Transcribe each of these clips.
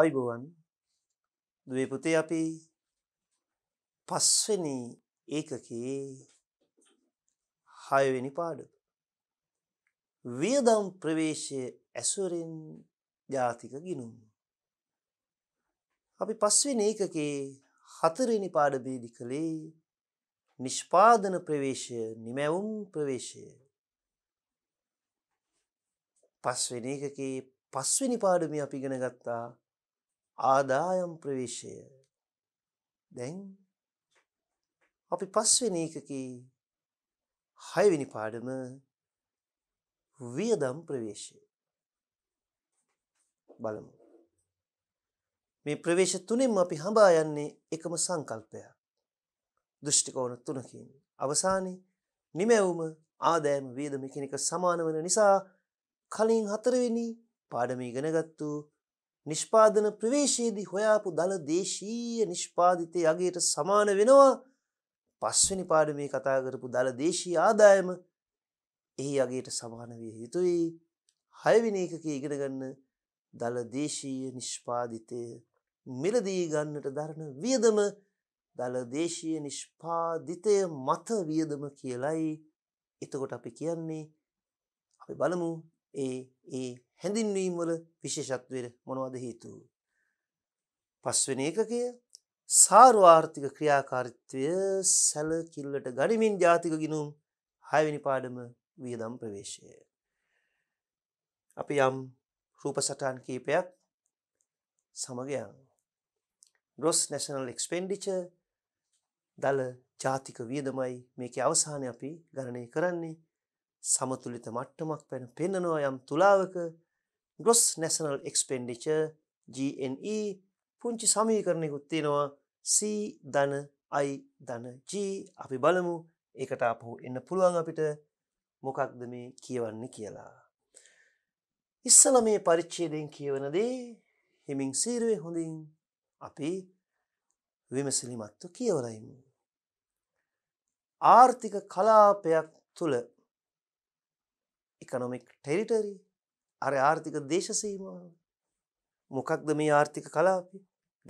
ආයුබෝවන් දුවේ පුතේ අපි පස්වෙනි ඒකකේ හයවෙනි පාඩු වියදම් ප්‍රවේශය ඇසුරෙන් ජාතික ගිනුම් අපි පස්වෙනි ඒකකේ හතරෙනි පාඩබේදි කළේ නිෂ්පාදන ප්‍රවේශය නිමැවුම් ප්‍රවේශය පස්වෙන එකකේ පස්වෙනි පාඩමි අපි ගෙනගත්තා ආදායම් ප්‍රවේශය දැන් අපි පස්වෙනි එකකී හයවෙනි පාඩම වියදම් ප්‍රවේශය බලමු මේ ප්‍රවේශ තුනෙන්ම අපි හඹා යන්නේ එකම සංකල්පයක් දෘෂ්ටි කෝණ තුනකින් අවසානයේ නිමැවුම ආදායම වියදම කියන එක සමාන වන නිසා කලින් හතරවෙනි පාඩම ඉගෙනගත්තු නිෂ්පාදන ප්‍රවේශයේදී හොයාපු දළ දේශීය නිෂ්පාධිතය යගේට සමාන වෙනවා පස්වනි පාඩ මේ කතා කරපු දළ දේශී ආදායම එහි අගේට සමාන විය යුතුයි හයවිනි එකක ඉගෙනගන්න දළ දේශීය නිෂ්පාධිතය මිලදී ගන්නට දරන වියදම දළ දේශීය නිෂ්පාධිතය මත වියදම කියලයි එතකොට අපි කියන්නේ අපි බලමු ඒ ඒ හැඳින්වීම් වල විශේෂත්වයට මොනවද හේතුව? පස්වෙනි ඒකකය සාර්වාර්ථික ක්‍රියාකාරීත්වය සැලකිල්ලට ගනිමින් ජාතික ගිනුම් හයවෙනි පාඩම වියදම් ප්‍රවේශය. අපි යම් රූප සටහන් කීපයක් සමගයන්. ගොස් නැශනල් එක්ස්පෙන්ඩිච දල ජාතික වියදමයි මේක අවසානය අපි ගණනය කරන්නේ සමතුලිත මට්ටමක් පැන පෙන්නනවා යම් තුලාවක ගොස් නැසනල් එක්ස්පෙන්ඩිච GNE පුංචි සමීකරණයකුත් තියෙනවා C ධන I ධන G අපි බලමු ඒකට අපහු එන්න පුළුවන් අපිට මොකක්ද මේ කියවන්න කියලා. ඉස්සල මේ පරිච්චේදයෙන් කියවනදේ හිමින් සීරුවේ හොඳින් අපි විමසිලිමත්තු කියවලයිමු. ආර්ථික කලාපයක් තුළ එකනොමික් ටෙරිටරී අර ආර්ථික දේශසීමාව මොකක්ද මේ ආර්ථික කලාපි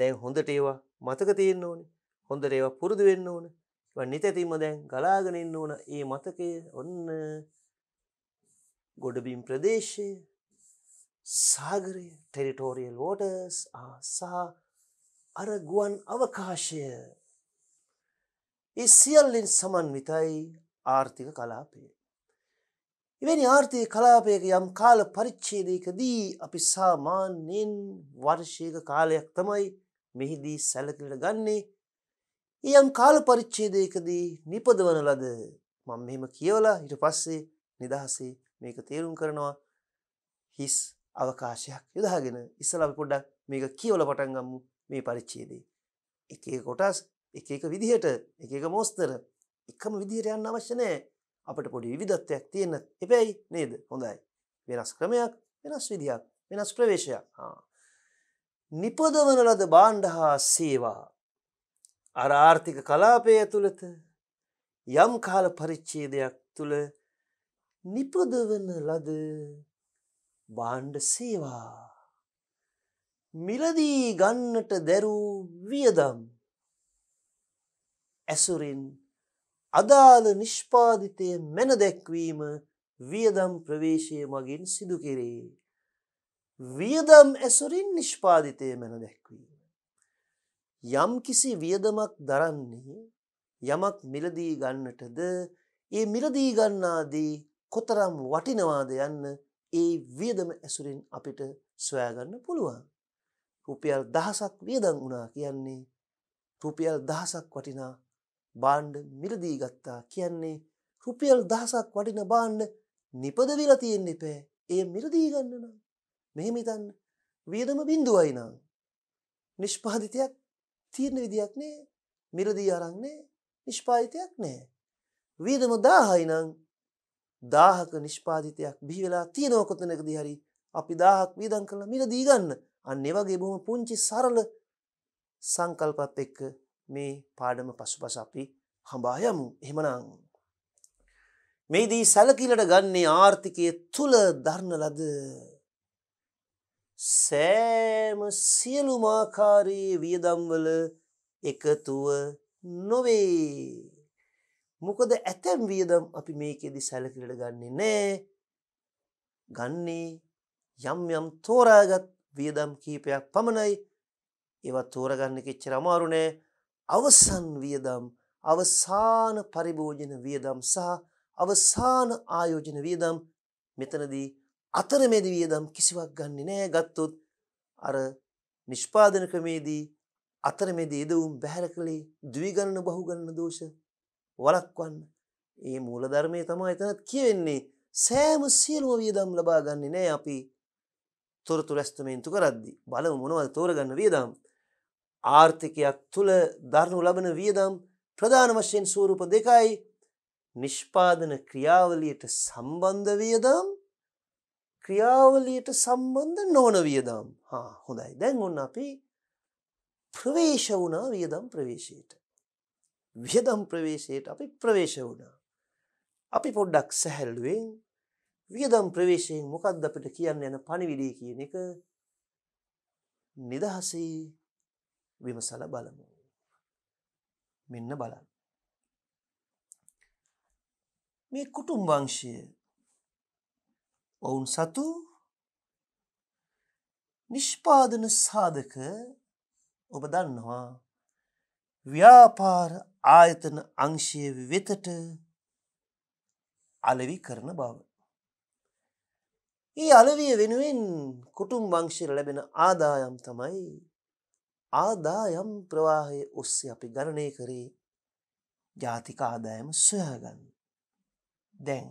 දැන් හොඳට ඒවා මතක තියෙන්න්න ඕනේ හොඳට ඒවා පුරුදු වෙන්න ඕන නිතැතිම දැන් ගලාගෙනන්න ඕන ඒ මතකය ඔන්න ගොඩබිම් ප්‍රදේශය සාගරය ටෙරිටෝරියල් වෝටර්ස් ආසා අර ගුවන් අවකාශය ඒ සියල්ලෙන් සමන්විතයි ආර්ථික කලාපය එවැනි ආර්ථික කලාපයක යම් කාල පරිච්ඡේදයකදී අපි සාමාන්‍යයෙන් වර්ෂයක කාලයක් තමයි මෙහිදී සැලකිට ගන්නේ. ඒ යම් කාල පරිච්ඡේදයකදී නිපදවන ලද මම මෙහෙම කියවලා ඊට පස්සේ නිදහසේ මේක තේරුම් කරනවා හිස් අවකාශයක් යොදාගෙන ඉස්සලා අපි පොඩ්ඩක් මේක කියවල පටන් ගමු මේ පරිච්ඡේදේ. එක එක කොටස් එක එක විදිහට එක එක මොස්තර එකම විදිහට යන්න අවශ්‍ය නැහැ. අපට පොඩි විධත්වයක් තියෙන එපැයි නේද හොඳයි වෙනස් ක්‍රමයක් වෙනස් විදිහක් වෙනස් ප්‍රවේශයක් නිපදවන ලද බාණ්ඩ හා සේවා අර ආර්ථික කලාපය ඇතුළත යම් කාල පරිච්චේදයක් තුළ නිපදවන ලද බාණ්ඩ සේවා මිලදී ගන්නට දැරූ වියදම් ඇසුරින් අදාළ නිෂ්පාදිතය මැන දැක්වීම වියදම් ප්‍රවේශය මගින් සිදු කෙරේ. වියදම් ඇසුරින් නිෂ්පාදිතය මැන දැක්වීම. යම් කිසි වියදමක් දරන්නේ යමක් මිලදී ගන්නටද ඒ මිලදී ගන්නාදී කොතරම් වටිනවාද යන්න ඒ වියදම ඇසුරින් අපිට සොයාගන්න පුළුවන්. රුපියල් දහසක් වියදං වනා කියන්නේ රුපියල් දහසක් වටිනා බාණ්ඩ මිලදී ගත්තා කියන්නේ රුපියල් දහසක් වටින බාණ්ඩ නිපදවිලා තියෙන්න එපෑ. ඒ මිලදී ගන්න නම් මෙහෙම හිතන්න. වියදම බිඳුවයි නම්. නිෂ්පාදිතයක් තීරණ විදියක් නෑ. මිලදී අරන් නෑ. නිෂ්පාදිතයක් නෑ. වියදම 1000යි නම් 1000ක නිෂ්පාදිතයක් බිහි වෙලා තියෙනව කොතනකදී හරි අපි 1000ක් වියදම් කරලා මිලදී ගන්න. අන්න ඒ වගේ බොහොම පුංචි සරල සංකල්පත් එක්ක මේ පාඩම පසුපස අපි හඹා යමු එහෙමනම්. මේදී සැලකිලට ගන්නේ ආර්ථිකය තුළ දරණ ලද සෑම සියලුමාකාරයේ වියදම්වල එකතුව නොවේ. මොකද ඇතැම් වියදම් අපි මේකෙදි සැලකිලට ගන්නේ නෑ ගන්නේ යම් යම් තෝරාගත් වියදම් කීපයක් පමණයි ඒවත් තෝරගන්න කිච්චර අමාරුනෑ අවසන් වියදම් අවසාන පරිභෝජන වියදම් සහ අවසාන ආයෝජන වියදම් මෙතනදී අතරමැදි වියදම් කිසිවක් ගන්නේ නෑ ගත්තොත් අර නිෂ්පාදන ක්‍රමේදී අතරමැදි එදවුම් බැහැර කළේ ද්විගණන බහුගණන දෝෂ වළක්වන්න ඒ මූලධර්මයේ තමයි එතනත් කියවෙන්නේ සෑම සියලුම වියදම් ලබා ගන්නේ නෑ අපි තොරතුරු ඇස්තමේන්තු කරද්දී බලමු මොනවද තෝරගන්න වියදම් ආර්ථිකයක් තුළ දරනු ලබන වියදම් ප්‍රධාන වශයෙන් ස්වරූප දෙකයි නිෂ්පාදන ක්‍රියාවලියට සම්බන්ධ වියදම් ක්‍රියාවලියට සම්බන්ධ නොවන වියදම් හා හොඳයි දැන් ඔන්න අපි ප්‍රවේශ වුණා වියදම් ප්‍රවේශයට වියදම් ප්‍රවේශයට අපි ප්‍රවේශ වුණා අපි පොඩ්ඩක් සැහැල්ලුවෙන් වියදම් ප්‍රවේශයෙන් මොකක්ද අපිට කියන්න යන පණිවිඩය කියන එක නිදහසේ විමසලා බලමු. මෙන්න බලන්න. මේ කුටුම් වංශය ඔවුන් සතු නිෂ්පාදන සාධක ඔබ දන්නවා ව්‍යාපාර ආයතන අංශය වෙතට අලවි කරන බව. ඒ අලවිය වෙනුවෙන් කුටුම් වංශයට ලැබෙන ආදායම් තමයි ආදායම් ප්‍රවාහය ඔස්සේ අපි ගණනය කරේ ජාතික ආදායම සොයාගන්න. දැන්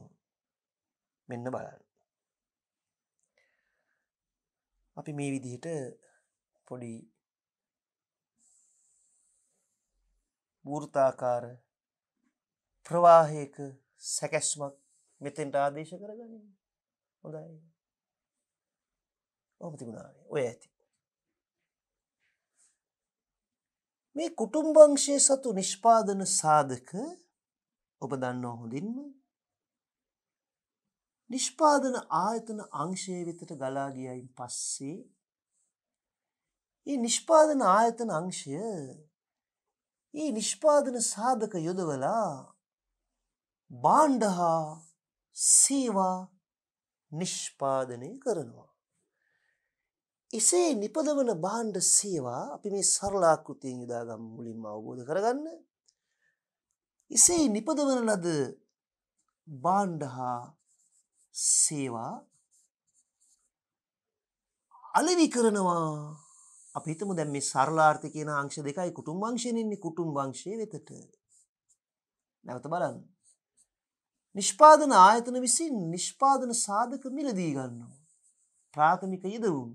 මෙන්න බලන්න. අපි මේ විදිහට පොඩි වෘතාකාර ප්‍රවාහයක සැකැස්මක් මෙතෙන්ට ආදේශ කරගන්න හොඳයි. ඔහම තිබුණාවේ ඔය ඇති. මේ කුටුම්බංශය සතු නිෂ්පාදන සාධක ඔබ දන්නෝ හොඳින්ම නිෂ්පාදන ආයතන අංශය වෙතට ගලා ගියයින් පස්සේ ඒ නිෂ්පාදන ආයතන අංශය ඒ නිෂ්පාදන සාධක යොදවලා බාණ්ඩ හා සේවා නිෂ්පාදනය කරනවා එසේ නිපදවන භාණ්ඩ සේවා අපි මේ සරලාකෘතියෙන් යොදාගම් මුලින්ම අවබෝධ කරගන්න. එසේ නිපදවන ලද භාණ්ඩ හා සේවා අලෙවි කරනවා අපි හිතමු දැන් මේ සරලාර්ථ කියන අංශ දෙකයි කුටුම්බ අංශයෙන් ඉන්නේ කුටුම්බ අංශයේ වෙතට. නැවත බලන්න. නිෂ්පාදන ආයතන විසින් නිෂ්පාදන සාධක මිලදී ගන්නවා. ප්‍රාථමික යෙදවුම්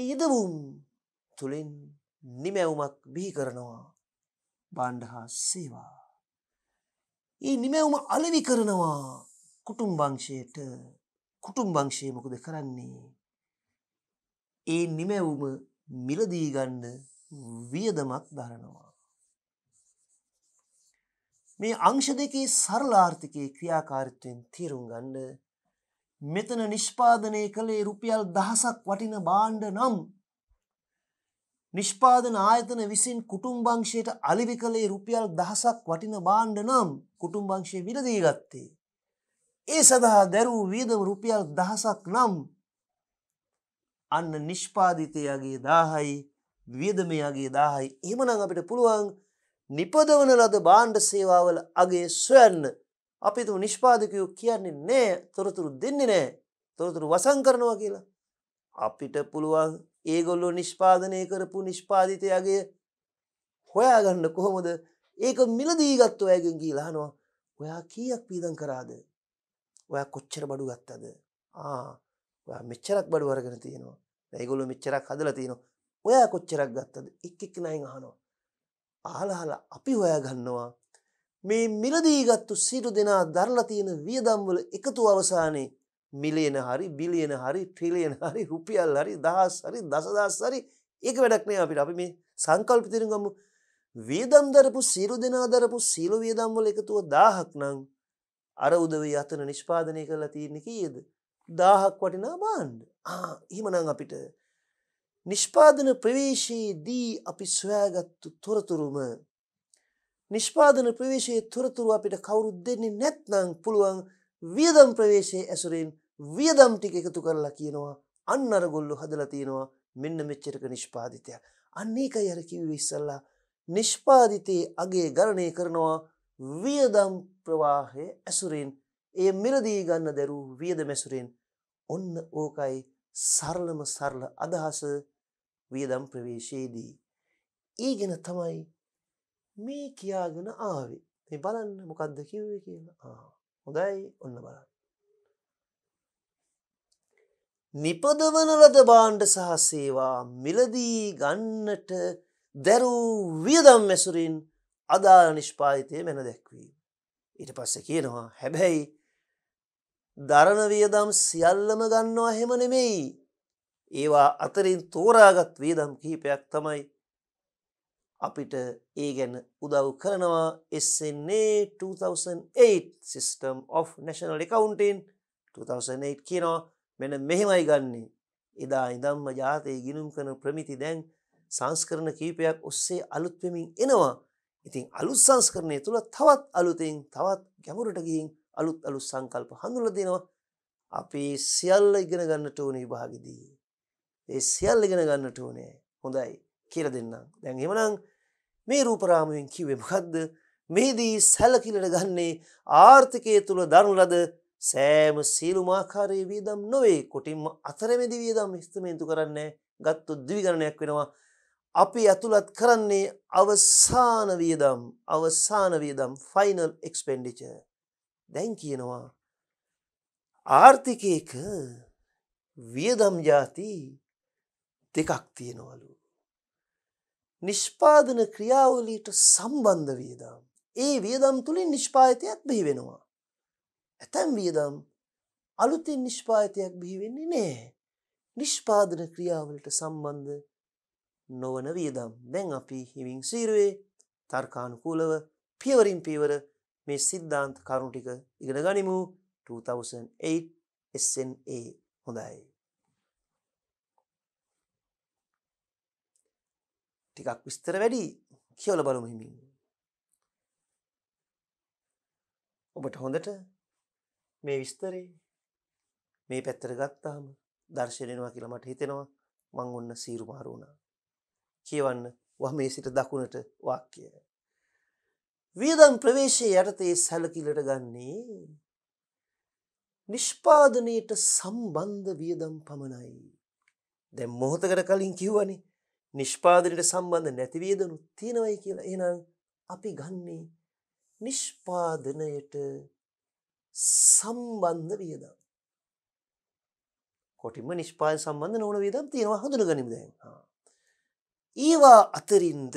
යෙදවුම් තුළින් නිමැවුමක් බිහි කරනවා බණ්ඩහා සේවා. ඒ නිමැවුම අලවි කරනවා කුටුම් භංශයට කුටුම් භංශයමකුද කරන්නේ. ඒ නිමැවුම මිලදීගන්න වියදමක් දරනවා. මේ අංශ දෙකේ සරලාර්ථිකයේ ක්‍රියාකාරිත්වයෙන් තේරුම් ගන්න මෙතන නිෂ්පාදනය කළේ රුපියල් දහසක් වටින බාණ්ඩ නම් නිෂ්පාදන ආයතන විසින් කුටුම්භංශයට අලිවි කළේ රුපියල් දහසක් වටින බාණ්ඩ නම් කුටුම්භංශය විරදී ගත්තේ. ඒ සඳහා දැරූ වීදම රුපියල් දහසක් නම් අන්න නිෂ්පාධිතයගේ දාහයි වියදමයාගේ දාහයි එමනං අපිට පුළුවන් නිපදවන ලද බාණ්ඩ සේවාවල අගේ සොයන්න අපි තු නිෂ්පාදකයෝ කියන්නේ නෑ තොරතුරු දෙන්නේ නෑ තොරතුරු වසං කරනවා කියලා. අපිට පුළුවන් ඒගොල්ලො නිෂ්පාදනය කරපු නිෂ්පාධිතයගේ හොයාගන්න කොහොමද ඒක මිලදීගත්තු ඇගෙන් ගී ලහනවා ඔයා කියක් පීදන් කරාද ඔය කොච්චර බඩු ගත්තද මෙච්චරක් බඩු වරගෙන තියෙනවා ඇයිගොලු මෙච්චරක් හදල තියෙනවා ඔයා කොච්චරක් ගත්තද එක් එක් නයි අහනවා ආලහල අපි හොයා ගන්නවා මේ මිලදීගත්තු සිරු දෙනා දරලතියෙන වියදම්වල එකතු අවසානයේ මිලියන හරි බිලියන හරි ට්‍රිලියන හරි රුපියල් හරි දහස් හරි දසදස් හරි ඒක වැඩක්නේ අපිට අපි මේ සංකල්පිතිරගම්ම වේදම් දරපු සිරු දෙනා දරපු සීලු වියදම්වල එකතුව දාහක් නං අර උදව අතන නිෂ්පාදනය කරලා තියන්නේ කියද. දාහක් වටිනා බාන්්ඩ හිමනං අපිට නිෂ්පාදන ප්‍රවේශයේදී අපි සොයාගත්තු තොරතුරුම නිෂ්පාදන ප්‍රවේශයේ තොරතුරු අපිට කවුරුත් දෙන්නේ නැත්නම් පුළුවන් වියදම් ප්‍රවේශයේ ඇසුරෙන් වියදම් ටික එකතු කරලා කියනවා අන්න අර ගොල්ලෝ හදලා තියෙනවා මෙන්න මෙච්චරක නිෂ්පාදිතයක්. අන්න ඒකයි අර කිව්වේ ඉස්සල්ලා නිෂ්පාදිතයේ අගේ ගණනය කරනවා වියදම් ප්‍රවාහය ඇසුරෙන් ඒ මිලදී ගන්න දැරූ වියදම ඇසුරෙන් ඔන්න ඕකයි සරලම සරල අදහස වියදම් ප්‍රවේශයේදී. ඊගෙන තමයි මේ කියාගෙන ආවි. මේ බලන්න මොකද්ද කිව්වේ කියලා. ආ. හොඳයි ඔන්න බලන්න. නිපදවන ලද භාණ්ඩ සහ සේවා මිලදී ගන්නට දැරූ වියදම් මැසුරින් අදාළ නිෂ්පාහිතය මැන දැක්වීම. ඊට පස්ස කියනවා හැබැයි දරණ වියදම් සියල්ලම ගන්නවා හෙම නෙමෙයි. ඒවා අතරින් තෝරාගත් වේදම් කිහිපයක් තමයි අපිට ඒ ගැන උදව් කරනවා SNA 2008 System of National Accounting 2008 කියනවා මෙන මෙහෙමයි ගන්නේ එදා ඉදම්ම ජාතය ගිනුම් කරන ප්‍රමිති දැන් සංස්කරණ කීපයක් ඔස්සේ අලුත්වෙමින් එනවා ඉතින් අලුත් සංස්කරණය තුළ තවත් අලුතින් තවත් ගැමුරට ගිහින් අලුත් අලුත් සංකල්ප හඳුල දෙනවා අපි සියල්ල ඉගෙන ගන්නට ඕන විභාගදී. ඒ සියල්ල ඉගෙන ගන්නට ඕනේ හොඳයි කියල දෙන්නම් දැන් එමනම් මේ රූපරාමුවෙන් කිවේ මකක්ද මේදී සැලකිලට ගන්නේ ආර්ථිකය තුළ දරුලද සෑම සීලුමාකාරයේ වීදම් නොවේ කොටින්ම අතරමැදි වියදම් ස්තමේන්තු කරන්නේ ගත්තු දිවිගණනයක් වෙනවා. අපි ඇතුළත් කරන්නේ අවසාන වියදම් අවසාන වියදම් ෆයිනල් එක්ස්පෙන්ඩිච දැන් කියනවා. ආර්ථිකයක වියදම් ජාති දෙකක් තියෙනවලු. නිෂ්පාදන ක්‍රියාවලීට සම්බන්ධ වියදම්. ඒ වියදම් තුළින් නිෂ්පාතයක් බිහි වෙනවා. ඇතැම් වියදම් අලුතින් නිෂ්පාතයක් බිහිවෙන්නේ නෑ. නිෂ්පාදන ක්‍රියාවලට සම්බන්ධ නොවන වියදම් දැන් අපි හිමින් සීරුවේ තර්කානුකූලව පියවරින් පීවර මේ සිද්ධාන්ත කරුණටික ඉගෙන ගනිමු 2008 SNA හොඳයි. ටිකක් විස්තර වැඩි කියවල බලමු හිමින්. ඔබට හොඳට මේ විස්තරේ මේ පැත්තර ගත්තාම දර්ශනයනවා කියලා මට හිතෙනවා මං ඔන්න සීරු මාරු වුණා. කියවන්න වහ මේ සිට දකුණට වාක්‍යය. වියදම් ප්‍රවේශය යටතේ සැලකිලට ගන්නේ නිෂ්පාදනයට සම්බන්ධ වියදම් පමණයි. දැම් මොහොතකට කලින් කිව්වනේ නිෂ්පාදනයට සම්බන්ධ නැති වේදනුත් තියෙනවයි කියලා. එහෙනම් අපි ගන්නේ නිෂ්පාදනයට සම්බන්ධ වියදම්. කොටිම නිෂ්පාද සම්බන්ධ නොවන වියදම් තියෙනවා හඳුන ගනිමු දැන්. ඒවා අතරින්ද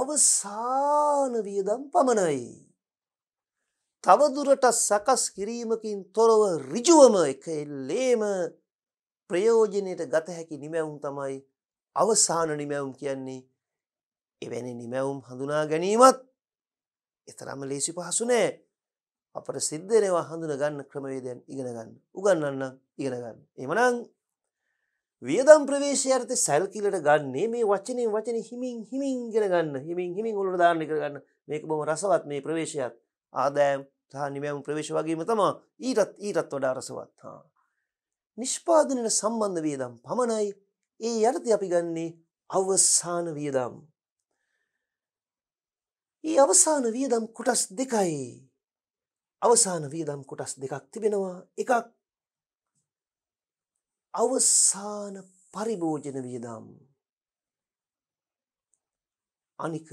අවසාන වියදම් පමණයි. තවදුරට සකස් කිරීමකින් තොරව ඍජුවම එක එල්ලේම ප්‍රයෝජනයට ගත හැකි නිමැවුම් තමයි අවසාන නිමැවුම් කියන්නේ එවැනි නිමැවුම් හඳුනා ගැනීමත් එතරම් ලේසි පහසු නෑ අපට සිද්ධරවා හඳුන ගන්න ක්‍රමවේදයන් ඉගෙන ගන්න උගන්නන්න ඉගෙන ගන්න එමනං වියදම් ප්‍රවේශයර්ථ සැල්කිලට ගන්නේ මේ වචනය වචන හිමින් හිමින් ගෙන ගන්න හිමින් හිමින් ඔලු ධාරණ කරගන්න මේක බොම රසවත් මේ ප්‍රවේශයක් ආදෑම් සහ නිමැවුම් ප්‍රවේශ වගේම තමා ඊටත් ඊටත් වඩා රසවත් හා නිෂ්පාදනයට සම්බන්ධ වියදම් පමණයි ඒ යටති අපි ගන්නේ අවසාන වියදම්. ඒ අවසාන වියදම් කොටස් දෙකයි. අවසාන වියදම් කොටස් දෙකක් තිබෙනවා එකක් අවසාන පරිභෝජන වියදම් අනික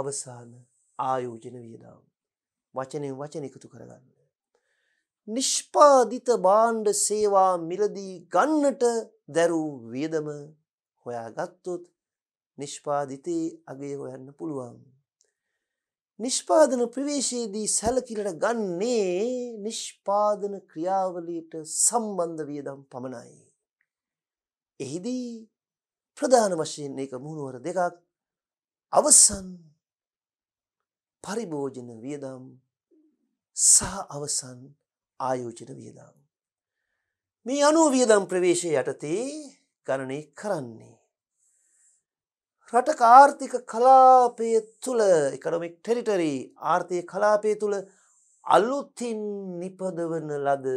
අවසාන ආයෝජන වියදම් වචනයෙන් වචන එකතු කරගන්න නිෂ්පාදිත බාණ්ඩ සේවා මිලදී ගන්නට දැරූ වියදම හොයාගත්තොත් නිෂ්පාදිතයේ අගේ හොයන්න පුළුවන්. නිෂ්පාදන ප්‍රවේශයේදී සැලකිලට ගන්නේ නිෂ්පාදන ක්‍රියාවලියට සම්බන්ධ වියදම් පමණයි. එහිදී ප්‍රධාන වශයෙන් එක මුහුණුවර දෙකක් අවසන් පරිභෝජන වියදම් සහ අවසන් ආයෝජන වියදම්. මේ අනුව වියදම් ප්‍රවේශය යටතේ ගණනය කරන්නේ. රට ආර්ථික කලාපය තුළ එකනොමික් ටෙරිටරි ආර්ථය කලාපය තුළ අලුත්තින් නිපදවන ලද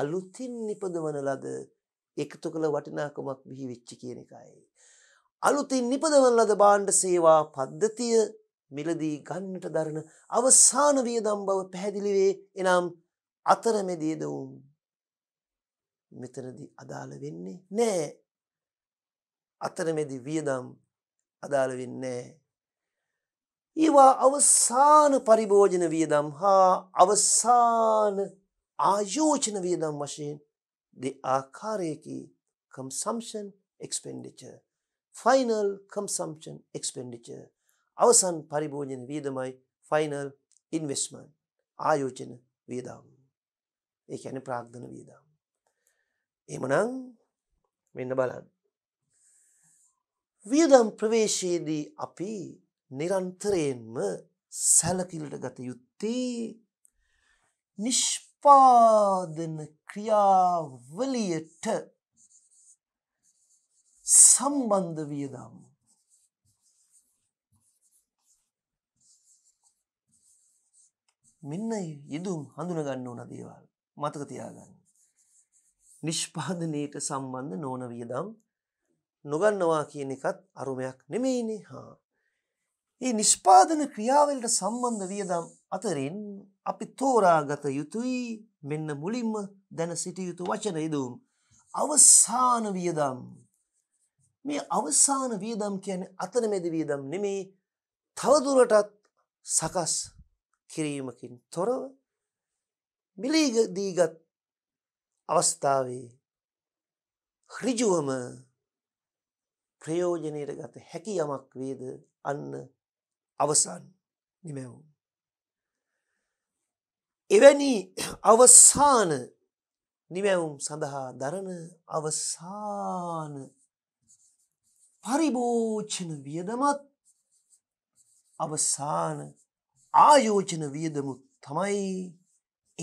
අලුත්තින් නිපදවන ලද එකතු කළ වටිනාකමක් බිහි වෙච්චි කියන එකයි. අලුතින් නිපදවන ලද බාණ්ඩ සේවා පද්ධතිය මිලදී ගන්නට දරන අවසාන වියදම් බව පැහැදිලිවේ එනම් අතරමැදීද වුන් මෙතනදී අදාළ වෙන්නේ නෑ අතරමැදි වියදම් අදාළ වෙන්නේ ඊවා අවසාන පරිභෝජන වියදම් හා අවසාන ආයෝජන වියදම් වශයෙන් දෙ ආකාරයකි consumption expenditure final consumption expenditure අවසන් පරිභෝජන වියදමයි final investment ආයෝජන වියදම් ඒ ඇන ප්‍රාග්ධන වියදම්. එමනං මෙන්න බලන්න. වියදම් ප්‍රවේශයේදී අපි නිරන්තරයෙන්ම සැලකිලට ගත යුත්තේ නිෂ්පාදන ක්‍රියාවලියට සම්බන්ධ වියදම් මෙන්න යෙදුම් හඳුනගන්න ඕන දේවල් මතක තියාගන්න. නිෂ්පාදනයට සම්බන්ධ නෝන වියදම් නොගන්නවා කියන එකත් අරුමයක් නෙමෙයිනේ හා. ඒ නිෂ්පාදන ක්‍රියාවලට සම්බන්ධ වියදම් අතරින් අපි තෝරාගත යුතුයි මෙන්න මුලින්ම දැන සිටියයුතු වචන යෙදුම් අවසාන වියදම් මේ අවසාන වියදම් කියන අතනමැද වියදම් නෙමේ තවදුරටත් සකස් කිරීමකින් තොරව මිලේගදීගත් අවස්ථාවේ හෘජුවම ප්‍රයෝජනයට ගත හැකි යමක් වේද අන්න අවසන් නිමැවුම්. එවැනි අවසාන නිමැවුම් සඳහා දරන අවසාන පරිභෝචන වියදමත් අවසාන ආයෝජන වියදමුත් තමයි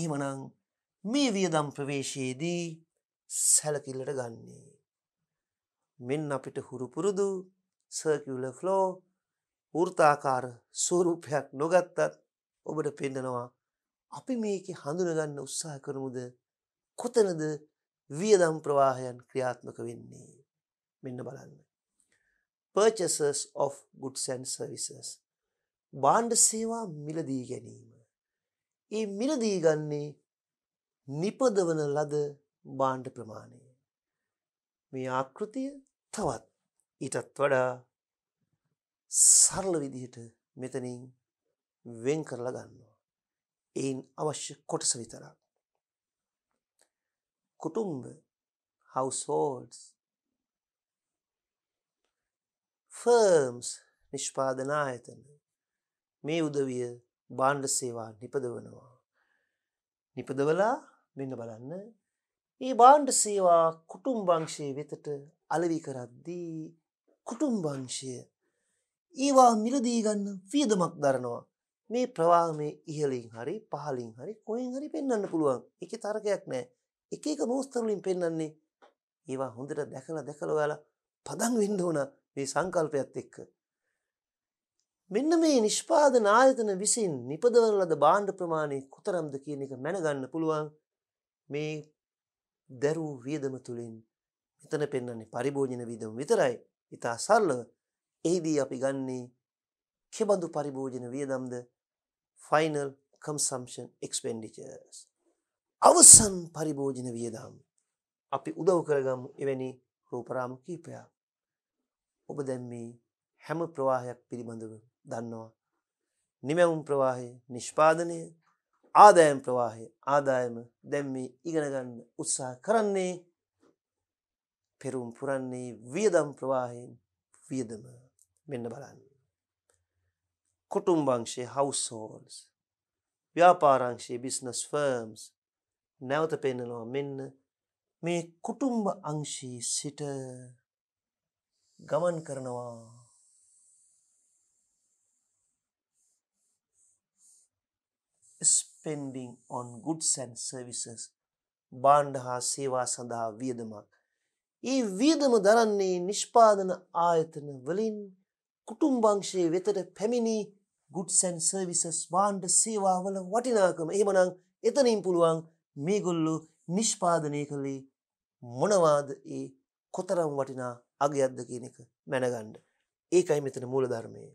එහමනං මේ වියදම් ප්‍රවේශයේදී සැලකිල්ලට ගන්නේ. මෙන් අපිට හුරුපුරුදු සර්කිවල ෆ්ලෝ වෘතාකාර ස්වරූපයක් නොගත්තත් ඔබට පෙන්ඩනවා අපි මේක හඳුනගන්න උත්සාහ කරමුද කොතනද වියදම් ප්‍රවාහයන් ක්‍රියාත්මක වෙන්නේ මෙන්න බලන්න. Purchases of goods and services. බාණ්ඩ සේවා මිලදී ගැනීම. ඒ මිලදී ගන්නේ නිපදවන ලද බාණ්ඩ ප්‍රමාණය. මේ ආකෘතිය තවත් ඊටත් වඩා සරල විදිහට මෙතනින් වෙන් කරලා ගන්නවා. එයින් අවශ්‍ය කොටස විතරක්. කුටුම්බ households firms නිෂ්පාදන ආයතන මේ උදවිය බාණ්ඩ සේවා නිපදවනවා. නිපදවලා මෙන්න බලන්න ඒ බාණ්ඩ සේවා කුටුම්භංශය වෙතට අලවි කරද්දී කුටුම්භංශය ඒවා මිලදී ගන්න වියදමක් දරනවා මේ ප්‍රවාහමේ ඉහලින් හරි පහලින් හරි කොයින් හරි පෙන්න්න පුළුවන් එක තරකයක් නෑ එක එක මෝස්තරුලින් පෙන්න්නේ ඒවා හොඳට දැකලා දැකල ඔයාලා පදන් වෙන්න ඕන මේ සංකල්පයත් එක්ක මෙන්න මේ නිෂ්පාදන ආයතන විසින් නිපදවන ලද බාණ්ඩ ප්‍රමාණය කොතරම්ද කියන එක මැනගන්න පුළුවන් මේ දැරූ වියදම තුළින් මෙතන පෙන්න්නේ පරිභෝජන විදම විතරයි ඉතා සල්ලව එහිදී අපි ගන්නේ කෙබඳු පරිභෝජන වියදම්ද ෆයිනල් කම්සම්ෂන් එක්ස්පෙන්ඩිචර්ස් අවසන් පරිභෝජන වියදම් අපි උදව් කරගම් එවැනි රූපරාම කීපයක් ඔබ දැම්මේ හැම ප්‍රවාහයක් පිළිබඳව දන්නවා. නිමැවුම් ප්‍රවාහය නිෂ්පාදනය ආදායම් ප්‍රවාහය ආදායම දැම් මේ ඉගෙනගන්න උත්සාහ කරන්නේ පෙරුම් පුරන්නේ වියදම් ප්‍රවාහයෙන් වියදම මෙන්න බලන්න. කුටුම්භංශය හවස්හෝල්ස් ව්‍යාපාරංශයේ බිස්නස් ෆර්ම්ස් නැවත පෙන්නනවා මෙන්න මේ කුටුම්භ අංශී සිට ගමන් කරනවා spending on goods and services බාණ්ඩ හා සේවා සඳහා වියදමක්. ඒ වියදම දරන්නේ නිෂ්පාදන ආයතන වලින් කුටුම්භංශයේ වෙතට පැමිණි ගුඩ්සැන් සර්විසස් බාණ්ඩ සේවාවල වටිනාකම එහමනං එතනින් පුළුවන් මේගොල්ලු නිෂ්පාදනය කළේ මොනවාද ඒ කොතරම් වටිනා අගයක්ද කියන එක මැනගණ්ඩ ඒකයි මෙතන මූලධර්මය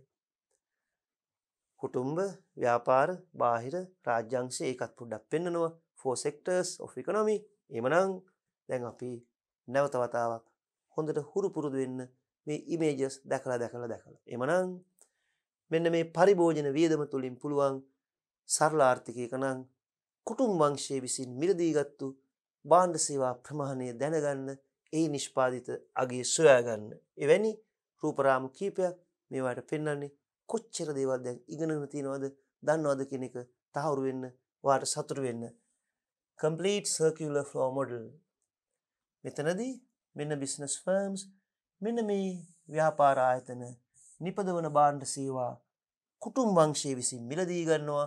කුටුම්බ ව්‍යාපාර බාහිර රාජ්‍යංශය ඒකත් පුඩ්ඩක් පෙන්න්නනවා ෆෝසෙක්ටර්ස් ඔෆ් එකනොමි එමනං දැන් අපි නැවතවතාවක් හොඳට හුරු පුරුදු වෙන්න මේ ඉමේජස් දැකලා දැකලා දැකලා එමනං මෙන්න මේ පරිභෝජන වියදම තුළින් පුළුවන් සරලාර්ථිකයකනං කුටුම් වංශය විසින් මිරදීගත්තු බාණ්ඩ සේවා ප්‍රමාණය දැනගන්න ඒ නිෂ්පාදිත අගේ සොයාගන්න එවැනි රූපරාම කීපයක් මේවාට පෙන්න්නන්නේ කොච්චර දේවල් දැන් ඉගෙනගෙන තියෙනවද දන්නවද කියන එක තහවුරු වෙන්න ඔයාට සතුටු වෙන්න complete circular flow model මෙතනදී මෙන්න business firms මෙන්න මේ ව්‍යාපාර ආයතන නිපදවන භාණ්ඩ සේවා කුටුම් වංශයේ විසින් මිලදී ගන්නවා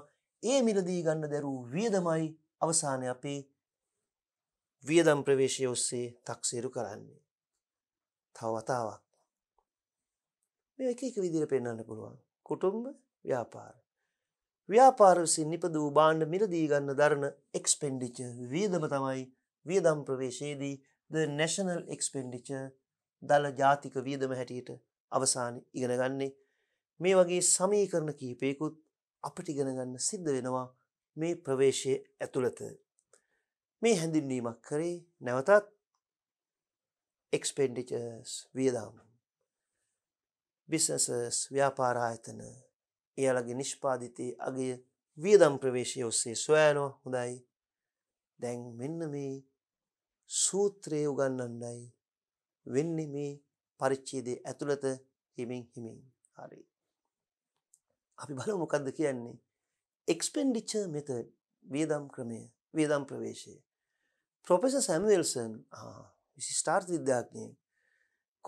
ඒ මිලදී ගන්න දැරූ වියදමයි අවසානයේ අපේ වියදම් ප්‍රවේශය ඔස්සේ තක්සේරු කරන්නේ. තව වතාවක්. මේ එක එක විදිහට පෙන්වන්න පුළුවන්. කුටුම්බ ව්‍යාපාර. ව්‍යාපාර විසින් නිපද වූ බාණ්ඩ මිරදීගන්න දරන එක්ස්පෙන්ඩිච වියදම තමයි වියදම් ප්‍රවේශයේදී ද නැශනල් එක්ස්පෙන්ඩිච දළ ජාතික වියදම හැටියට අවසාන ඉගෙනගන්නේ මේ වගේ සමීකරණ කීපයකුත් අපට ඉගෙනගන්න සිද්ධ වෙනවා මේ ප්‍රවේශය ඇතුළත මේ හැඳින්වීමක් කරේ නැවතත් එක්ස්පෙන්ඩිචර්ස් වියදාම බිස්නසස් ව්‍යාපාරායතන එයාලගේ නිෂ්පාධිතය අගේ වියදම් ප්‍රවේශය ඔස්සේ සොයනෝ හොඳයි දැන් මෙන්න මේ සූත්‍රය උගන්නන්නයි වෙන්න මේ පරිච්චේදේ ඇතුළත හිමින් හිමින් හරි අපි බල මොකක්ද කියන්නේ එක්ස්පෙන්ඩිච මෙත වියදම් ක්‍රමය වියදම් ප්‍රවේශය පොපෙස සැමවල්සන් විශිෂ්ටාර්ථ විද්‍යාඥය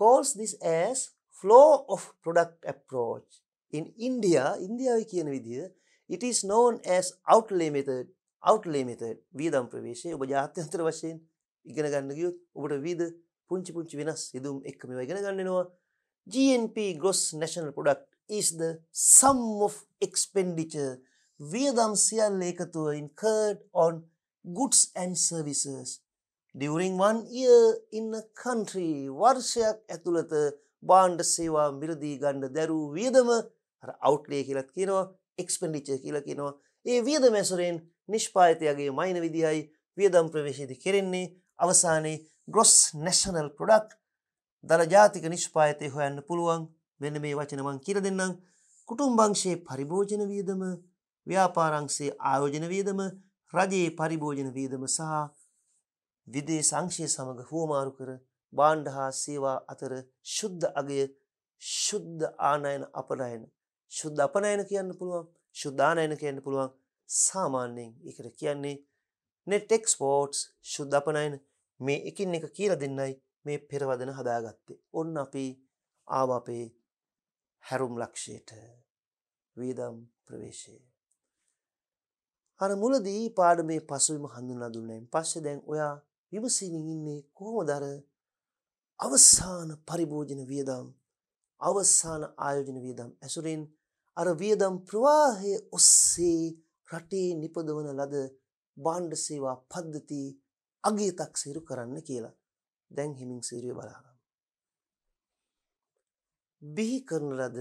calls this as flow of product approach. In India, India කියන විදිහ it is known as outlay method. outlay method වියදම් ප්‍රවේශය ඔබ ජාත්‍යන්තර වශයෙන් ඉගෙන ගන්න ගියොත් ඔබට විද පුංචි පුංචි වෙනස් සිදුම් එක්ක මේවා ඉගෙන ගන්නවා. GNP gross national product is the sum of expenditure වියදම් සියල්ල එකතුව incurred on goods and services during one year in a country වර්ෂයක් ඇතුළත බාණ්ඩ සේවා මිලදී ගණ්ඩ දැරූ වියදම අවට්ලේ කියලත් කියනවා එක්ස්පෙන්ඩිච්ච කියල කියනවා ඒ වියද මැසුරෙන් නිෂ්පාතයගේ මයින විදිහයි වියදම් ප්‍රවේශයද කෙරෙන්නේ අවසානයේ ගොස් නැශනල් ප්‍රඩක්් දළ ජාතික නිෂ්පාතය හොයන්න පුළුවන් මෙන්න මේ වචනමං කියර දෙන්නම් කුටුම්භංශයේ පරිභෝජන වියදම ව්‍යාපාරංශයේ ආයෝජන වියදම රජයේ පරිභෝජන වියදම සහ විදේ සංක්ෂය සමඟ හෝමාරු කර භාණ්ඩ හා සේවා අතර ශුද්ධ අගය ශුද්ධ ආනයන අපනයන ශුද්ධ අපනයන කියන්න පුළුවන් ශුද්ධානයන කියන්න පුළුවන් සාමාන්‍යයෙන් එකට කියන්නේ net exports ශුද්ධ අපනයන මේ එකින් එක කියලා දෙන්නයි මේ පෙරවදන හදාගත්තේ ඔන්න අපි ආව අපේ හැරුම් ලක්ෂයට වේදම් ප්‍රවේශය අර මුලදී පාඩමේ පසුවිම හඳුනා දුන්නයින් පස්සේ දැන් ඔයා විමසීමින් ඉන්නේ කොහොමද අර අවසාන පරිභෝජන වියදම් අවසාන ආයෝජන වියදම් ඇසුරෙන් අර වියදම් ප්‍රවාහය ඔස්සේ රටේ නිපදවන ලද බාණ්ඩ සේවා පද්ධති අගේ තක්සේරු කරන්න කියලා දැන් හිමින් සේරුව බලාගම්. බිහි කරන ලද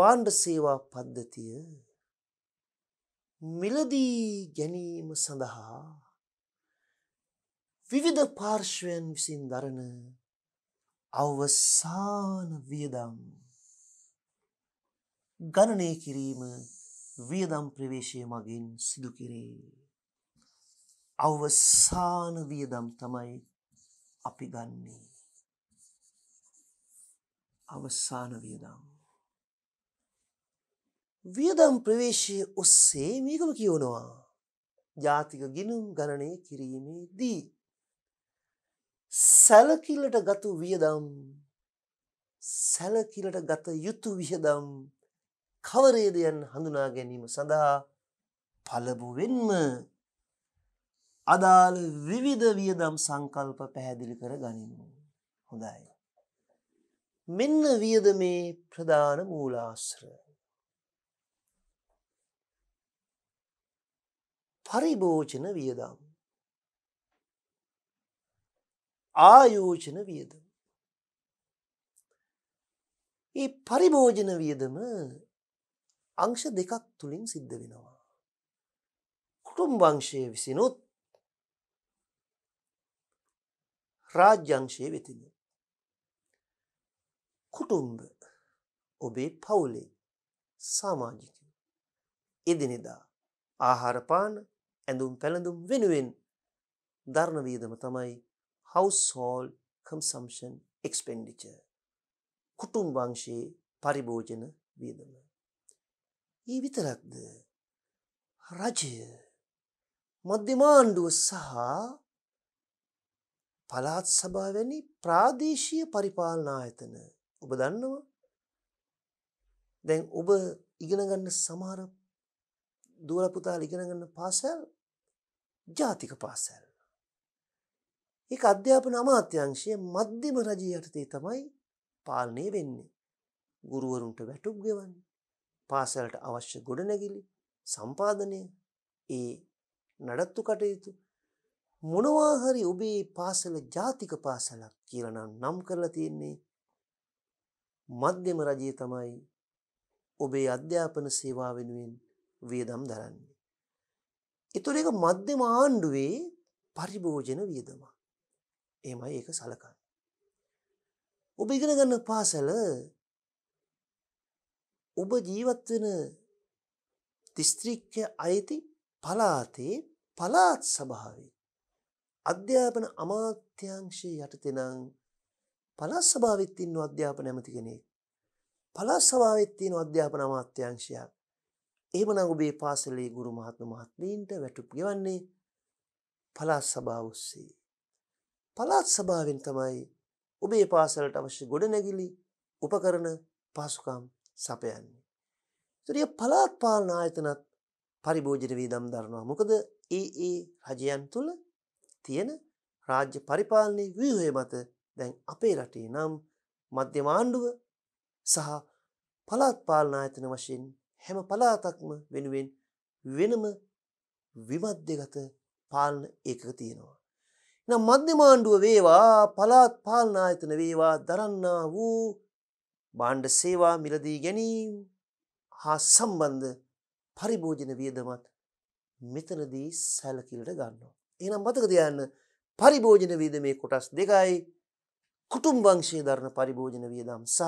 බාණ්ඩ සේවා පද්ධතිය මිලදී ගැනීම සඳහා විවිධ පාර්ශ්වයන් විසින් දරන අවසාන වියදම් ගණනය කිරීම වියදම් ප්‍රවේශය මගින් සිදු කිරේ. අවසාන වියදම් තමයි අපි ගන්නේ. අවසාන වියදම්. වියදම් ප්‍රවේශය ඔස්සේ මේකම කියවනවා. ජාතික ගිනුම් ගණනය කිරීමේ දී. සැලකිල්ලට ගතු වියදම් සැලකිලට ගත යුතු වියදම් කවරේදයන් හඳුනා ගැනීම සඳහා පලබුවෙන්ම අදාළ විවිධ වියදම් සංකල්ප පැහැදිලි කර ගනිමු. හොඳයි. මෙන්න වියද මේ ප්‍රධාන මූලාශ්‍රය. පරිභෝජන වියදම් ආයෝජන වියදම. ඒ පරිභෝජන වියදම අංශ දෙකක් තුළින් සිද්ධ වෙනවා. කුටුම්භංශය විසිනුත් රාජ්‍යංශය වෙතින. කුටුම්භ ඔබේ පවුලේ සාමාජික එදිනෙදා ආහාරපාන ඇඳුම් පැළඳුම් වෙනුවෙන් ධර්ණවීදම තමයි household consumption expenditure කුටුම් වංශයේ පරිභෝජන වියදම. ඒ විතරක්ද රජය මධ්‍යමාණ්ඩුව සහ පලාත් සභාවැනි ප්‍රාදේශීය පරිපාලනායතන ඔබ දන්නවා දැන් ඔබ ඉගෙනගන්න සමහර දුවලපුතා ඉගෙනගන්න පාසැල් ජාතික පාසැල් ඒක අධ්‍යාපන අමාත්‍යංශයේ මධ්‍යම රජය යටතේ තමයි පාලනය වෙන්නේ. ගුරුවරුන්ට වැටුප් ගෙවන්න, පාසලට අවශ්‍ය ගොඩනැගිලි, සම්පාදනය, ඒ නඩත්තු කටයුතු මොනවා හරි ඔබේ පාසල ජාතික පාසලක් කියලා නම් නම් කරලා තියෙන්නේ මධ්‍යම රජය තමයි ඔබේ අධ්‍යාපන සේවා වෙනුවෙන් වියදම් දරන්නේ. ඒතර එක මධ්‍යම ආණ්ඩුවේ පරිභෝජන වියදමක්. එමයි ඒක සලකන්න. ඔබ ඉගෙන ගන්න පාසල ඔබ ජීවත් වෙන දිස්ත්‍රික්කය අයිති පලාතේ පලාත් සභාවේ අධ්‍යාපන අමාත්‍යංශයේ යටතේනම් පළාත් සභාවෙත් ඉන්න අධ්‍යාපන ඇමති කෙනෙක් පළාත් සභාවෙත් තියෙන අධ්‍යාපන අමාත්‍යංශයක් එහෙමනම් ඔබේ පාසලේ ගුරු මහත්ම මහත්මීන්ට වැටුප් ගෙවන්නේ පළාත් සභාව ඔස්සේ පළාත් සභාවෙන් තමයි ඔබේ පාසලට අවශ්‍ය ගොඩනැගිලි උපකරන පාසුකම් සපයන්නේ. තුරිය පලාත් පාලන ආයතනත් පරිභෝජන වීදම් දරනවා මොකද ඒ ඒ රජයන් තුළ තියෙන රාජ්‍ය පරිපාලනය වීහය මත දැන් අපේ රටේ නම් මධ්‍යම ආණ්ඩුව සහ පලාත් පාලන ආයතන වශයෙන් හැම පලාතක්ම වෙනුවෙන් වෙනම විමධ්‍යගත පාලන ඒකක තියෙනවා. නම් මධ්‍යමාණ්ඩුව වේවා පලාත් පාලනායතන වේවා දරන්නා වූ බාණ්ඩ සේවා මිලදී ගැනීම් හා සම්බන්ධ පරිභෝජන වියදමත් මෙතනදී සැලකිල්ට ගන්නවා. එනම් මතක දයන්න පරිභෝජන වියදමේ කොටස් දෙකයි කුටුම්භංශය ධරණ පරිභෝජන වියදම් සහ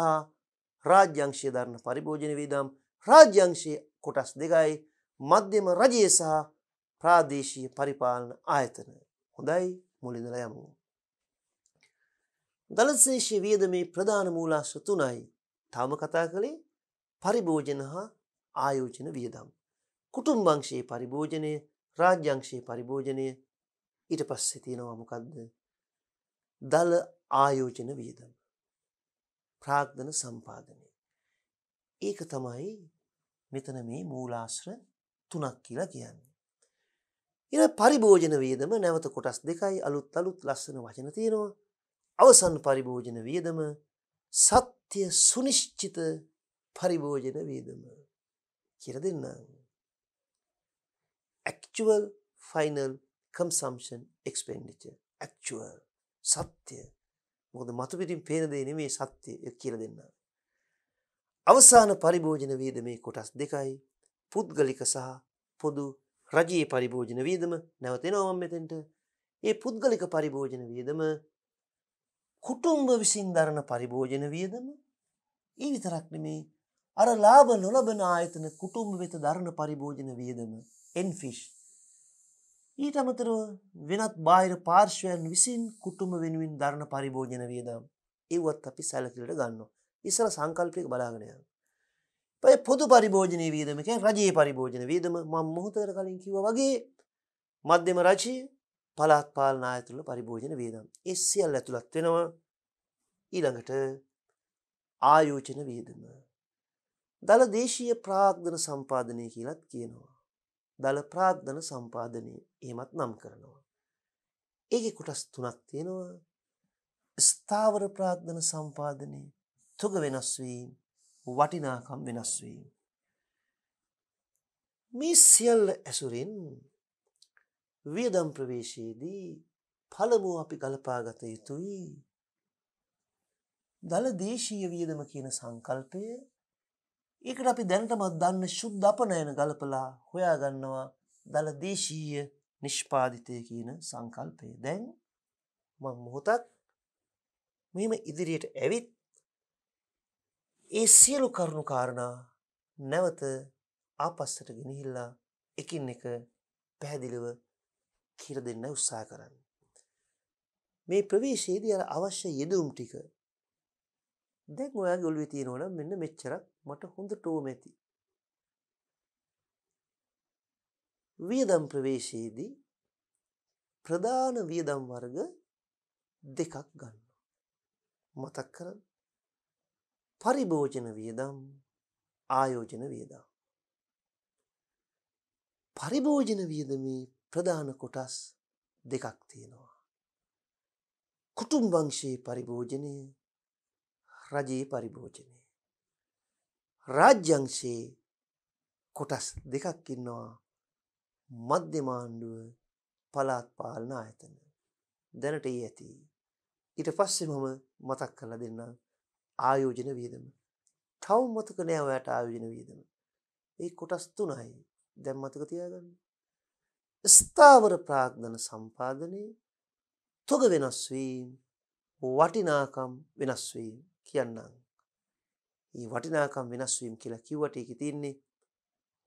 රාජ්‍යංශය ධරණ පරිභෝජන වියදම් රාජ්‍යංශය කොටස් දෙකයි මධ්‍යම රජය සහ ප්‍රාදේශීය පරිපාලන ආයතන. හොඳයි මුලින්දල යමු. දළසේෂය වියදමේ ප්‍රධාන මූලාශ්‍ර තුනයි තම කතා කළේ පරිභෝජන හා ආයෝජන වියදම්. කුටුම්භංශයේ පරිභෝජනය රාජ්‍යංශයේ පරිභෝජනය ඊට පස්සෙ තියෙනවා මොකක්ද. දළ ආයෝජන වියදම්. ප්‍රාග්ධන සම්පාදනය. ඒක තමයි මෙතන මේ මූලාශ්‍ර තුනක් කියලා කියන්නේ. එන පරිභෝජන වියදම නැවත කොටස් දෙකයි අලුත් අලුත් ලස්සන වචන තියෙනවා. අවසන් පරිභෝජන වියදම සත්‍ය සුනිශ්චිත පරිභෝජන වියදම කියර දෙන්නම්. Actual final consumption expenditure actual සත්‍යය මොද මතුපිටින් පේනදේ නෙමේ සත්‍යය කියල දෙන්න. අවසාන පරිභෝජන වියද මේ කොටස් දෙකයි පුද්ගලික සහ පොදු රජයේ පරිභෝජන වීදම නැවතෙනවම් මෙතෙන්ට ඒ පුද්ගලික පරිභෝජන වියදම කුටුම්භ විසින් දරන පරිභෝජන වියදම ඒ විතරක් නෙමේ අර ලාභ නොලබන ආයතන කුටුම්භ වෙත දරන පරිභෝජන වියදම එන්ෆිෂ් ඊට අමතරව වෙනත් බාහිර පාර්ශ්වයන් විසින් කුටුම වෙනුවෙන් දරන පරිභෝජන වියදම් ඒවත් අපි සැලකිලට ගන්න ඉසර සංකල්පයක බලාගෙනයන් ඔය පොදු පරිභෝජනය වීදමක රජයේ පරිභෝජන වීදම මං මුහතර කලින් කිව වගේ මධ්‍යම රජය පලාත් පාලනා ඇතුළ පරිභෝජන වේදම් එස්සිල් ඇතුළත් වෙනවා ඊළඟට ආයෝචන වීදම දළ දේශීය ප්‍රාග්ධන සම්පාධනය කියලත් කියනවා දළ ප්‍රාග්ධන සම්පාධනය ඒමත් නම් කරනවා ඒක කොටස් තුනක් තියෙනවා ස්ථාවර ප්‍රාග්ධන සම්පාධනය තුග වෙනස්වීම් වටිනාකම් වෙනස් වීම. මේ සියල්ල ඇසුරින් වියදම් ප්‍රවේශයේදී පළමුුව අපි ගලපාගත යුතුයි. දළ දේශීය වියදම කියන සංකල්පය ඒකට අපි දැනටමත් දන්න ශුද්ධ අපනයන ගලපලා හොයාගන්නවා දළ දේශීය නිෂ්පාධිතය කියන සංකල්පය දැන් මං මොහොතක් මෙම ඉදිරියට ඇවිත් ඒ සියලු කරුණු කාරණා නැවත ආපස්සට ගෙනහිල්ලා එකින් එක පැහැදිලිව කියර දෙන්න උත්සා කරන්න. මේ ප්‍රවේශයේදී අර අවශ්‍ය යෙදුම් ටික දැක් ඔයා ගොල්වි තියෙනවන මෙන්න මෙච්චරක් මට හොඳ ටෝම ඇති. වියදම් ප්‍රවේශයේදී ප්‍රධාන වියදම් වර්ග දෙකක් ගන්න. මතක් කරන්න පරිභෝජන වියදම් ආයෝජන වියදම්. පරිභෝජන වියදමේ ප්‍රධාන කොටස් දෙකක් තියෙනවා. කුටුම්භංශයේ පරිභෝජනය රජයේ පරිභෝජනය. රාජ්‍යංශයේ කොටස් දෙකක් ඉන්නවා මධ්‍යමාණ්ඩුව පලාත් පාලන ආයතන දැනට ඇති. ඉට පස්සෙ මම මතක් කල දෙන්නම් ආයෝජන වියදම. තව මතක නෑ ඔයාට ආයෝජන වියදම. ඒ කොටස් තුනයි දැන් මතක තියාගන්න. ස්ථාවර ප්‍රාග්ධන සම්පාදනයේ තොග වෙනස්වීම් වටිනාකම් වෙනස්වීම් කියන්නම්. ඒ වටිනාකම් වෙනස්වීම් කියලා කිව්වට එක තින්නේ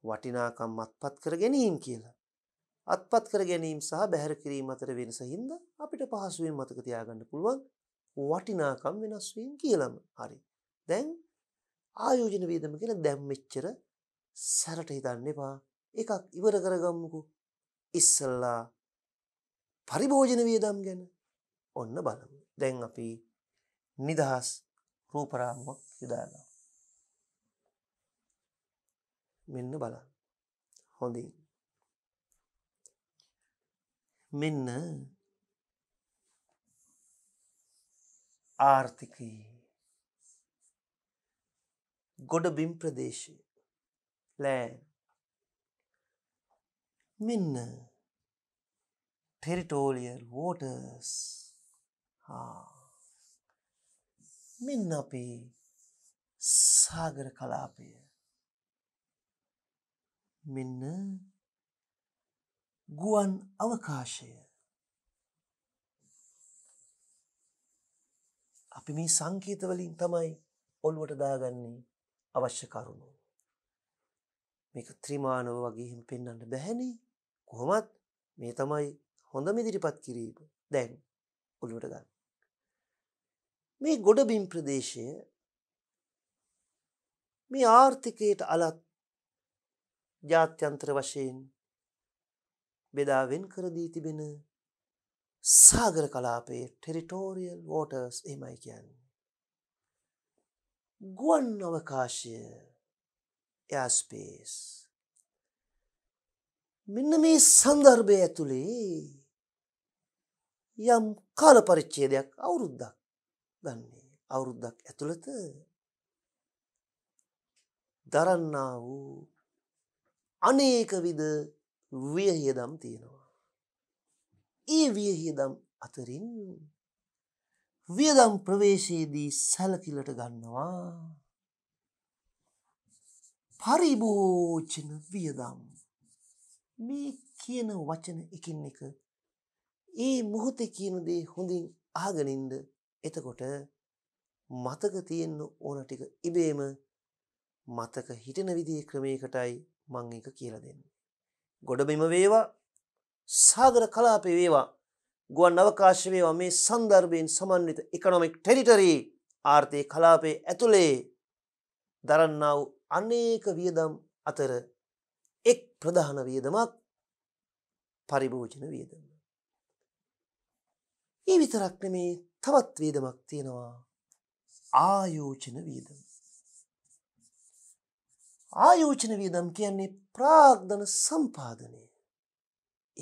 වටිනාකම් මත්පත් කර ගැනීම් කියලා. අත්පත් කර ගැනීම් සහ බැහැර කිරීම අතර වෙනස හින්ද අපිට පහසුවෙන් මතක තියාගන්න පුළුවන් වටිනාකම් වෙනස් වීම කියලම. හරි. දැන් ආයෝජන වේදම කියන දැන් මෙච්චර සැරට හිතන්න එපා. එකක් ඉවර කරගමුකෝ. ඉස්සල්ලා පරිභෝජන වියදම් ගැන ඔන්න බලමු. දැන් අපි නිදහස් රූපරාමුවක් යොදාගමු. මෙන්න බලන්න. හොඳින්. මෙන්න ආර්ථිකයේ ගොඩ බිම් ප්‍රදේශය ලෑ මෙන්න ටෙරිටෝලියර් වෝටර්ස් මෙන්න අපේ සාගර කලාපය මෙන්න ගුවන් අවකාශය අපි මේ සංකේත වලින් තමයි ඔළුවට දාගන්නේ අවශ්‍ය කරුණු. මේක ත්‍රිමානව වගේ හිම පෙන්වන්න බැහැනේ. කොහොමත් මේ තමයි හොඳම ඉදිරිපත් කිරීම. දැන් ඔළුවට ගන්න. මේ ගොඩබිම් ප්‍රදේශය මේ ආර්ථිකයට අලත් ජාත්‍යන්තර වශයෙන් බෙදා වෙන් කර දී තිබෙන සාගර කලාපයේ ටෙරිටෝරියල් වෝටර්ස් එමයි කියන්න. ගුවන් අවකාශය එයාස්පේස් මෙන්න මේ සන්දර්භය ඇතුළේ යම් කාල පරිච්චේදයක් අවුරුද්දක් ගන්නේ අවුරුද්දක් ඇතුළත දරන්නා වූ අනේකවිද වියහියදම් තියෙනවා. ඒ වියහිදම් අතරින් වියදම් ප්‍රවේශයේදී සැලකිලට ගන්නවා පරිභෝචන වියදම් මේ කියන වචන එකින් එක ඒ මුහොතේ කියනදේ හොඳින් ආගනින්ද එතකොට මතක තියෙන්න ඕන ටික ඉබේම මතක හිටන විදිහ ක්‍රමයකටයි මං එක කියලා දෙන්න. ගොඩබිම වේවා සාගර කලාපය වේවා ගුවන් අවකාශවේවා මේ සන්දර්භයෙන් සමන්විත එකනොමික් ටෙරිටරී ආර්ථය කලාපේ ඇතුළේ දරන්නාව අනේක වියදම් අතර එක් ප්‍රධාන වියදමක් පරිභෝජන වියදම. ඒ විතරක්න මේ තවත් වේදමක් තියෙනවා ආයෝචන වියදම. ආයෝචන වියදම් කියන්නේ ප්‍රාග්ධන සම්පාධනය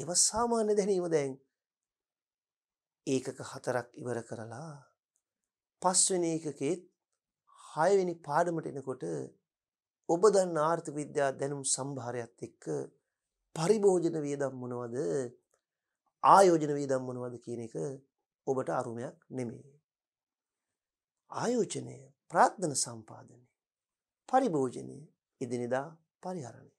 ඒව සාමාන්‍ය දැනීම දැන් ඒකක හතරක් ඉවර කරලා පස්වෙනි ඒකකෙත් හයවෙනි පාඩමට එනකොට ඔබ දන්න ආර්ථික විද්‍යා දැනුම් සම්භාරයත් එක්ක පරිභෝජන වියදම් මොනවද ආයෝජන වියදම් මොනවද කියන එක ඔබට අරුමයක් නෙමෙයි ආයෝජනය ප්‍රාත්ධන සම්පාදනය පරිභෝජනය ඉදිනෙදා පරිහරණය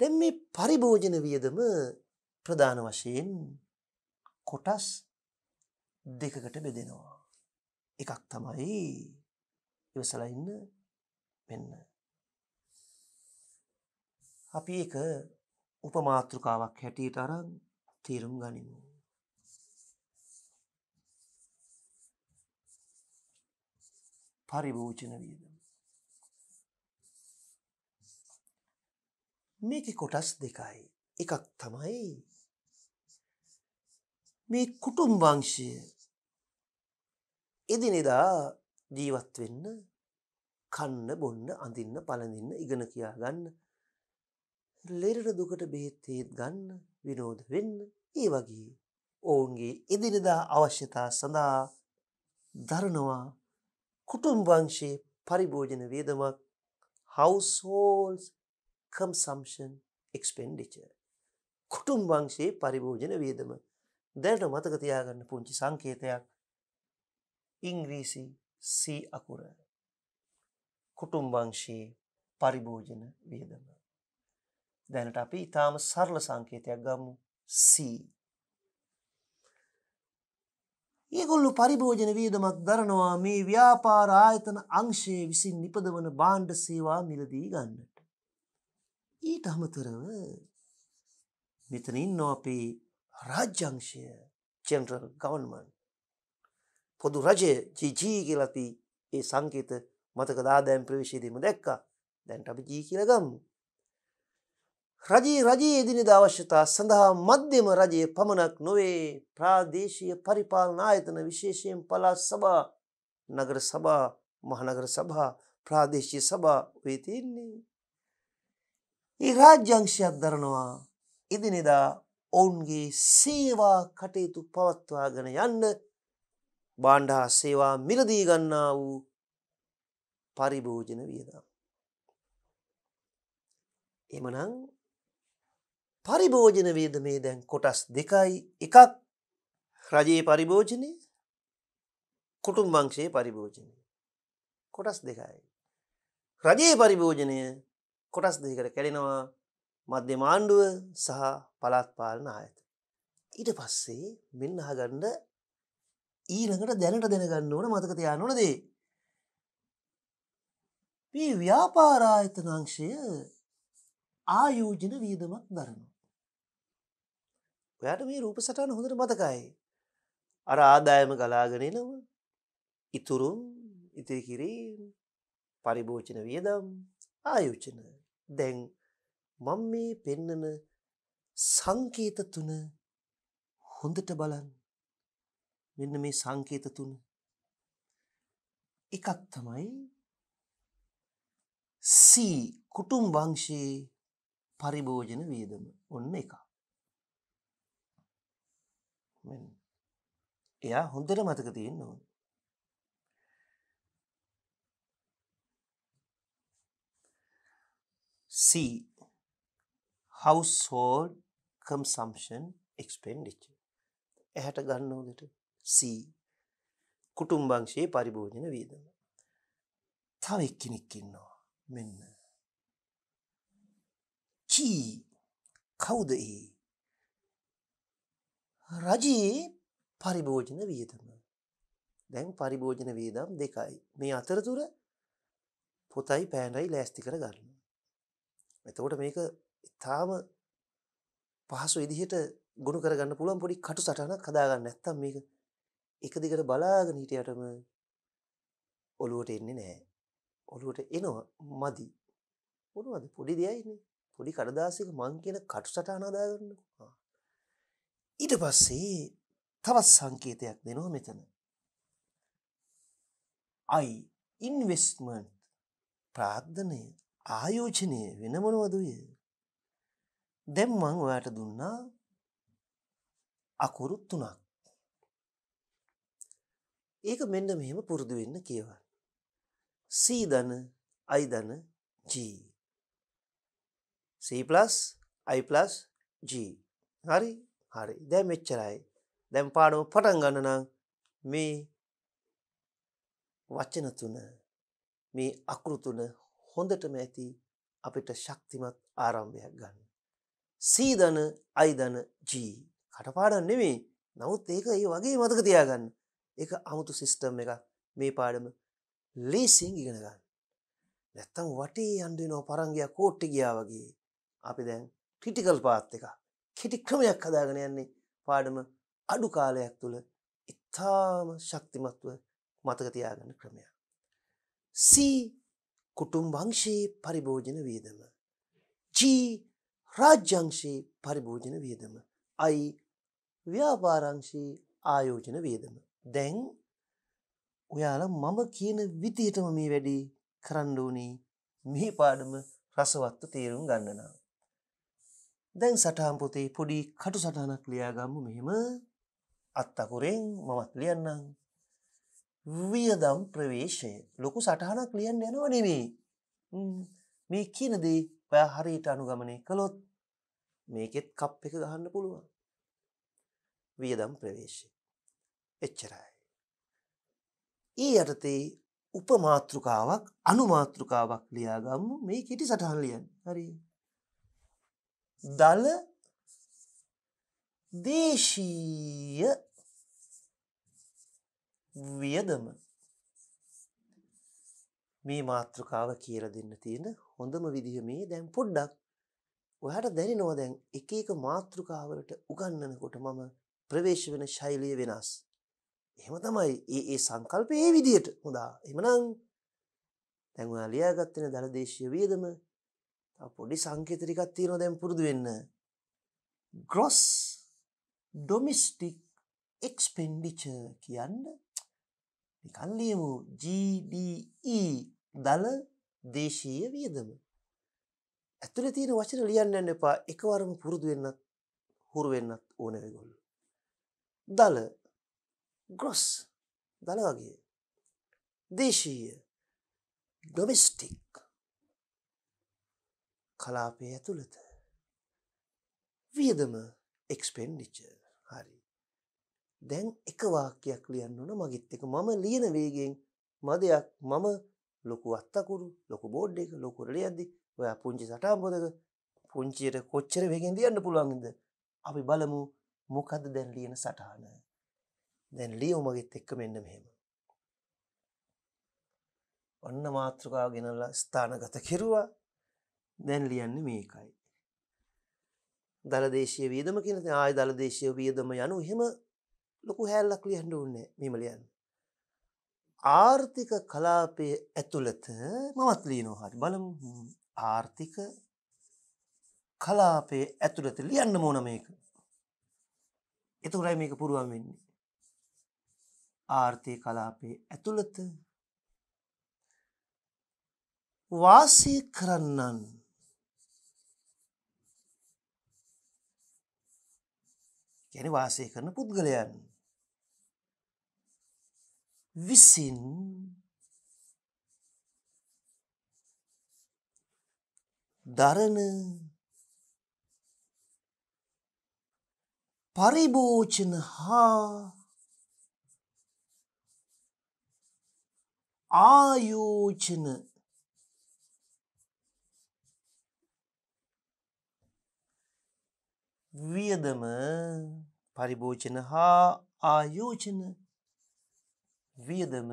දැන් මේ පරිභෝජන වියදම ප්‍රධාන වශයෙන් කොටස් දෙකකට බෙදෙනවා. එකක් තමයි ඉවසලා ඉන්න මෙන්න. අපි ඒක උපමාත්‍රකාවක් හැටියට අරන් තීරුම් ගනිමු. පරිභෝජන වියදම මේක කොටස් දෙකයි. එකක් තමයි මේ කුටුම්බංශය එදිනෙදා ජීවත් වෙන්න කන්න බොන්න අඳින්න පළඳින්න ඉගෙන කියා ගන්න ලෙරට දුකට බෙහෙත් හේත් ගන්න විනෝද වෙන්න ඒ වගේ ඔවුන්ගේ එදිනෙදා අවශ්‍යතා සඳහා දරනවා කුටුම්බංශයේ පරිභෝජන වේදමක් households කම්සම්ෂන් එක්ස්පෙන්ඩිචර්. කුටුම් වංශයේ පරිභෝජන වියදම දැනට මතක තියාගන්න පුංචි සංකේතයක් ඉංග්‍රීසි සී අකුර කුටුම් වංශයේ පරිභෝජන වියදම. දැනට අපි ඉතාම සරල සංකේතයක් ගමු සී. ඒගොල්ලු පරිභෝජන වියදමක් දරනවා මේ ව්‍යාපාර ආයතන අංශයේ විසින් නිපදවන බාණ්ඩ සේවා මිලදී ගන්නට. ඊට අමතරව මෙතන ඉන්නෝ අපි රාජ්‍යංශය ජෙනරල් ගවන්මන් පොදු රජය ජීජී කියලපි ඒ සංකේත මතක දාදෑම් ප්‍රවිශයදීම දැක්කා දැන්ට අපි ජී කියලගම් රජයේ රජයේ එදිනි දවශ්‍යතා සඳහා මධ්‍යම රජයේ පමණක් නොවේ ප්‍රාදේශය පරිපාලන ආයතන විශේෂයෙන් පලා සබා නගර සබා මහනගර සභා ප්‍රාදේශය සබා වේතින්නේ ඒ රාජ්‍යංශයක් දරනවා එදිනෙදා ඔවුන්ගේ සේවා කටයුතු පවත්වාගෙන යන්න බාණ්ඩා සේවා මිලදී ගන්නා වූ පරිභෝජන වියදම්. එමනං පරිභෝජන වේදමේ දැන් කොටස් දෙකයි එකක් රජයේ පරිභෝජනය කුටුම් වංශයේ පරිභෝජනය කොටස් දෙකයි. රජයේ පරිභෝජනය කොටස් දෙකට කැඩෙනවා මධ්‍ය මාණ්ඩුව සහ පළත්පාලන ආයත. ඊට පස්සේ මෙන්න අහගණ්ඩ ඊනකට දැනට දෙනගන්න ඕන මතක තියා නොනදේ. මේ ව්‍යාපාරායතනංශය ආයෝජන වීදමක් දරනවා. ඔයාට මේ රූප සටාන හොඳට මතකයි. අර ආදායම ගලාගෙන නව ඉතුරුම් ඉතිරිකිරීම් පරිභෝචන වියදම් ආයෝචනය. දැන් මම මේ පෙන්නන සංකේත තුන හොඳට බලන්න. මෙන්න මේ සංකේත තුන. එකක් තමයි C කුටුම් වංශයේ පරිභෝජන වියදම. ඔන්න එක. එයා හොඳට මතක තියෙන්න ඕනේ. C. Household consumption expenditure. ඇහැට ගන්න උදේට C. කුටුම්බංශයේ පරිභෝජන වියදම. තව එක්කෙනෙක් ඉන්නවා. මෙන්න. G. කවුද ඒ? රජයේ පරිභෝජන වියදම. දැන් පරිභෝජන වියදම් දෙකයි. මේ අතරතුර පොතයි පෑනයි ලෑස්ති කර ගන්න. එතකොට මේක ඉතාම පහසු විදිහට ගොනු කරගන්න පුළුවන් පොඩි කටු සටහනක් හදාගන්න. නැත්තම් මේක එක දිගට බලාගෙන හිටියටම ඔලුවට එන්නේ නැහැ. ඔලුවට එනවා මදි. මොනවද පොඩි දෙයයිනේ. පොඩි කඩදාසියක මං කියන කටු සටහන හදාගන්නකෝ. ඊට පස්සේ තවත් සංකේතයක් දෙනවා මෙතන. I investment ප්‍රාග්ධනය ආයෝජනය වෙන මොනවද උය? දැන් මම ඔයාට දුන්නා අකුරු තුනක්. ඒක මෙන්න මෙහෙම පුරුදු වෙන්න කියවන්න. C ධන I ධන G. C+ I+ G. හරි? හරි. දැන් මෙච්චරයි. දැන් පාඩම පටන් ගන්න නම් මේ වචන තුන මේ අකුරු තුන හොඳටම ඇති අපිට ශක්තිමත් ආරම්භයක් ගන්න. සීදන අයිදන ජී කටපාඩන් නෙමේ නමුත් ඒක ඒ වගේ මතක තියාගන්න ඒ අමුතු සිිස්ටම් එක මේ පාඩම ලේසිං ඉගෙනගන්න. නැත්තම් වටේ අන්ඩුනෝ පරංගයක් කෝට්ටි ගියා වගේ අපි දැන් ක්‍රිටිකල් පාත් එක කෙටික්‍රමයක් හදාගෙන යන්නේ පාඩම අඩු කාලයක් තුළ ඉතාම ශක්තිමත්ව මතකතියාගන්න ක්‍රමයක්. සී කුටුම්භංශයේ පරිභෝජන වියදම. ජී රාජ්‍යංශයේ පරිභෝජන වියදම. අයි ව්‍යාපාරංශයේ ආයෝජන වියදම. දැන් ඔයාල මම කියන විතියටම මේ වැඩි කරණ්ඩෝනේ මේ පාඩම රසවත්ව තේරුම් ගන්නනා. දැන් සටහම්පොතේ පොඩි කටු සටහනක් ලියාගම්ම මෙහෙම අත්තකුරෙන් මමත් ලියන්නම්. වියදම් ප්‍රවේශය ලොකු සටහනක් ලියන්න යනව නෙමේ මේ කියනදේ ඔයා හරියට අනුගමනය කළොත් මේකෙත් කප් එක ගහන්න පුළුවන් වියදම් ප්‍රවේශය එච්චරයි ඊ යටතේ උපමාතෘකාවක් අනුමාතෘකාවක් ලියාගම්මු මේ කෙටි සටහන් ලියන් හරි දල දේශීය වියදම මේ මාතෘකාව කියලා දෙන්න තියෙන හොඳම විදිහ මේ දැන් පොඩ්ඩක් ඔයාට දැනෙනවා දැන් එක එක මාතෘකාවලට උගන්නනකොට මම ප්‍රවේශ වෙන ශෛලිය වෙනස්. එහෙම තමයි ඒ ඒ සංකල්පය ඒ විදිහට හොඳා. එහෙමනම් දැන් ඔයා ලියාගත් වෙන දලදේශීය වියදම තව පොඩි සංකේත ටිකක් තියෙනවා දැන් පුරුදු වෙන්න. gross domestic expenditure කියන්නේ නිකන් ලියමු GDE දල දේශීය වියදම. ඇතුලේ තියෙන වචන ලියන්න යන්න එපා. එකවරම පුරුදු වෙන්නත් හුරු වෙන්නත් ඕනේ ඒගොල්ලෝ. දල gross දල වගේ. දේශීය domestic කලාපයේ ඇතුළත වියදම expenditure හරි දැන් එක වාක්‍යයක් ලියන්න ඕන මගෙත් එක මම ලියන වේගයෙන් මදයක් මම ලොකු අත්තකුරු ලොකු බෝඩ් එක ලොකුර ලියද්දි ඔයා පුංචි සටහම්බොදක පුංචියට කොච්චර වේගෙන් ලියන්න පුළුවන්ද අපි බලමු මොකද දැන් ලියන සටහන දැන් ලියෝ මගෙත් එක්ක මෙන්න මෙහෙම ඔන්න මාතෘකාව ගෙනලා ස්ථානගත කෙරුවා දැන් ලියන්නේ මේකයි දළදේශය වියදම කියන ආය දළදේශය වියදම යනු හෙම ලොකු හැල්ලක් ලියන්න ඕන්නේ මෙහෙම ලියන්න. ආර්ථික කලාපයේ ඇතුළත මමත් ලියනවා හරි බලමු ආර්ථික කලාපයේ ඇතුළත ලියන්න ඕන මේක. එතකොටයි මේක පුරුවන් වෙන්නේ. ආර්ථික කලාපයේ ඇතුළත වාසය කරන්නන් කියන්නේ වාසය කරන පුද්ගලයන් විසින් දරන පරිභෝජන හා ආයෝජන වියදම පරිභෝජන හා ආයෝජන වියදම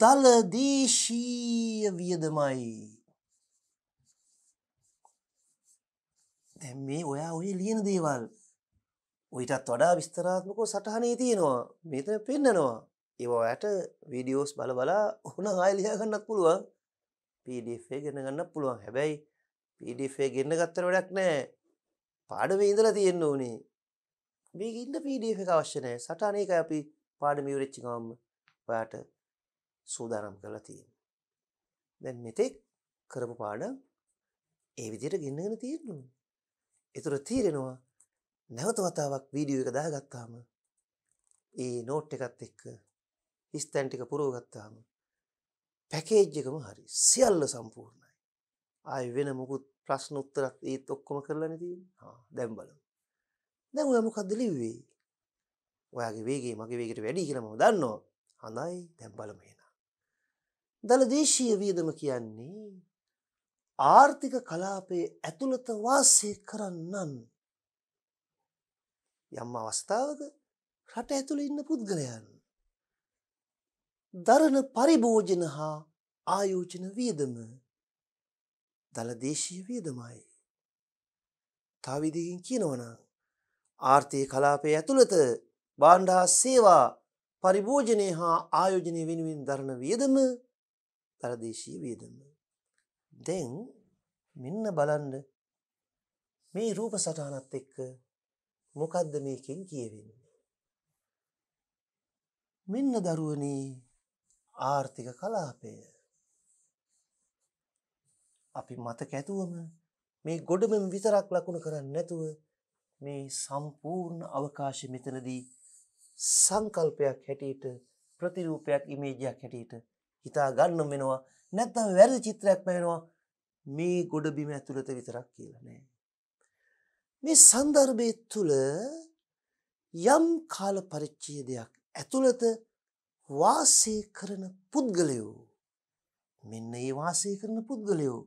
දල දේශීය වියදමයි දැම් මේ ඔයා ඔය ලියන දේවල් ඔයිටත් වඩා විස්තරාත්මකෝ සටහනේ තියෙනවා මෙතන පෙන්න්නනවා ඒවා ඇයට වීඩියෝස් බල බලා ඔහුන ආයිලියාගන්නත් පුළුවන් පඩේ ගෙන ගන්න පුළුවන් හැබැයි පඩේ ගෙන්න්න ගත්තර වැඩක් නෑ පාඩවේ ඉඳලා තියෙන්න්න ඕනේ මේක ඉන්න පීඩ එක අවශ්‍යනය සටානයක අපි පාඩ මියවරච්චිකවම ඔයාට සූදානම් කරලා තියෙන දැන් මෙතෙක් කරපු පාඩ ඒ විදියට ගින්නගෙන තියෙන්නු එතුර තීරෙනවා නැවත වතාවක් වීඩියෝ එක දාගත්තාම ඒ නෝට් එකත් එක්ක හිස්තැන්ටික පුරෝගත්තාම පැකේජ්ජකම හරි සියල්ල සම්පූර්ණයි ආය වෙන මුකුත් ප්‍රශ්න උත්තරත් ඒත් ඔක්කොම කරලන තිී දැම්බලම දැන් ඔය මොකක්ද ලිව්වේ ඔයාගේ වේගේ මගේ වේගට වැඩි කියලා මම දන්නවා හඳයි දැන් බලමු එහෙනම් දල දේශීය වියදම කියන්නේ ආර්ථික කලාපයේ ඇතුළත වාසය කරන්නන් යම් අවස්ථාවක රට ඇතුළේ ඉන්න පුද්ගලයන් දරන පරිභෝජන හා ආයෝජන වියදම දල දේශීය වියදමයි. තව විදිහකින් කියනවනම් ආර්ථය කලාපය ඇතුළත බාණ්ඩා සේවා පරිභෝජනය හා ආයෝජනය වෙනුවෙන් දරණ වියදම තරදේශී වියදම. දැන් මෙන්න බලන්න මේ රූප සටහනත් එක්ක මොකද්ද මේකෙන් කියවෙන්නේ. මෙන්න දරුවනී ආර්ථික කලාපය. අපි මතක ඇතුවම මේ ගොඩමම විතරක් ලකුණ කරන්න නැතුව මේ සම්පූර්ණ අවකාශය මෙතනදී සංකල්පයක් හැටියට ප්‍රතිරූපයක් ඉමේජයක් හැටියට හිතා ගන්න වෙනවා නැත්නම් වැරදි චිත්‍රයක් වෙනවා මේ ගොඩබිම ඇතුළත විතරක් කියලා නෑ මේ સંદર્ભයේ තුල යම් කාල පරිච්ඡේදයක් ඇතුළත වාසය කරන පුද්ගලයෝ මෙන්න ඒ වාසය කරන පුද්ගලයෝ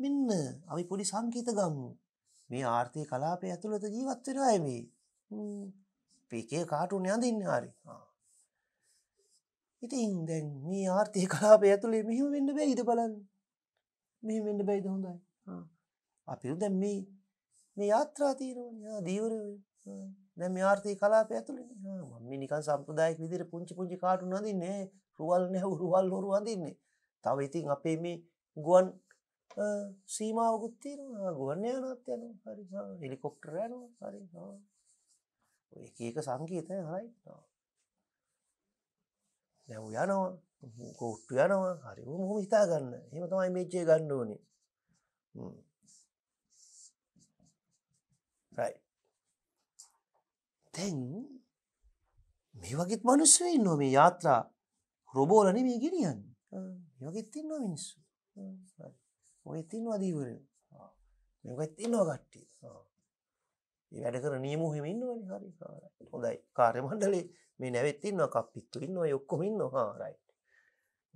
මෙන්න අපි පොඩි සංකේත ගමු මේ ආර්ථය කලාපය ඇතුළත ජීවත් වෙන අය මේ පේකේ කාටුන් යඳන්න හරි ඉතින් දැන් මේ ආර්ථය කලාපය ඇතුළේ මෙහිම වෙන්න බැයිද බලන්න මෙහි වෙන්න බැයිද හොඳයි අපි දැ මේ මේ යාත්‍රා තීරුවන දීවර දැම ආර්ථය කලාප ඇතුළේ මම නිකන් සම්පදායක් විදිර පුංචි පුංචි කාටු නදින්නේ රුවල් නැහ රුවල් හොරු අඳන්නේ තව ඉතින් අපේ මේ ගුවන් සීමාවකුත් තියෙනවා ගුවන් යානත් යනවා හරි හෙලිකොප්ටර් යනවා හරි ඔය එක එක සංකේතය හරයි දැන් ඌ යනවා කොට්ටු යනවා හරි ඌ මොහොම හිතා ගන්න එහෙම තමයි මේච් එක ගන්න ඕනේ right දැන් මේ වගේත් මිනිස්සු ඉන්නවා මේ යාත්‍රා රොබෝල නෙමෙයි ගෙනියන්නේ මේ වගේත් ඉන්නවා මිනිස්සු right ඔය තින්නවා දීවර මෙකත් ඉන්නවා කට්ටි ඒ වැඩ කර නියම හෙම ඉන්නවනි හරි හොඳයි කාර්යමණ්ඩලේ මේ නැවත්තින්න කප්පිත්තු ඉන්න යොක්කොම ඉන්න හාරයි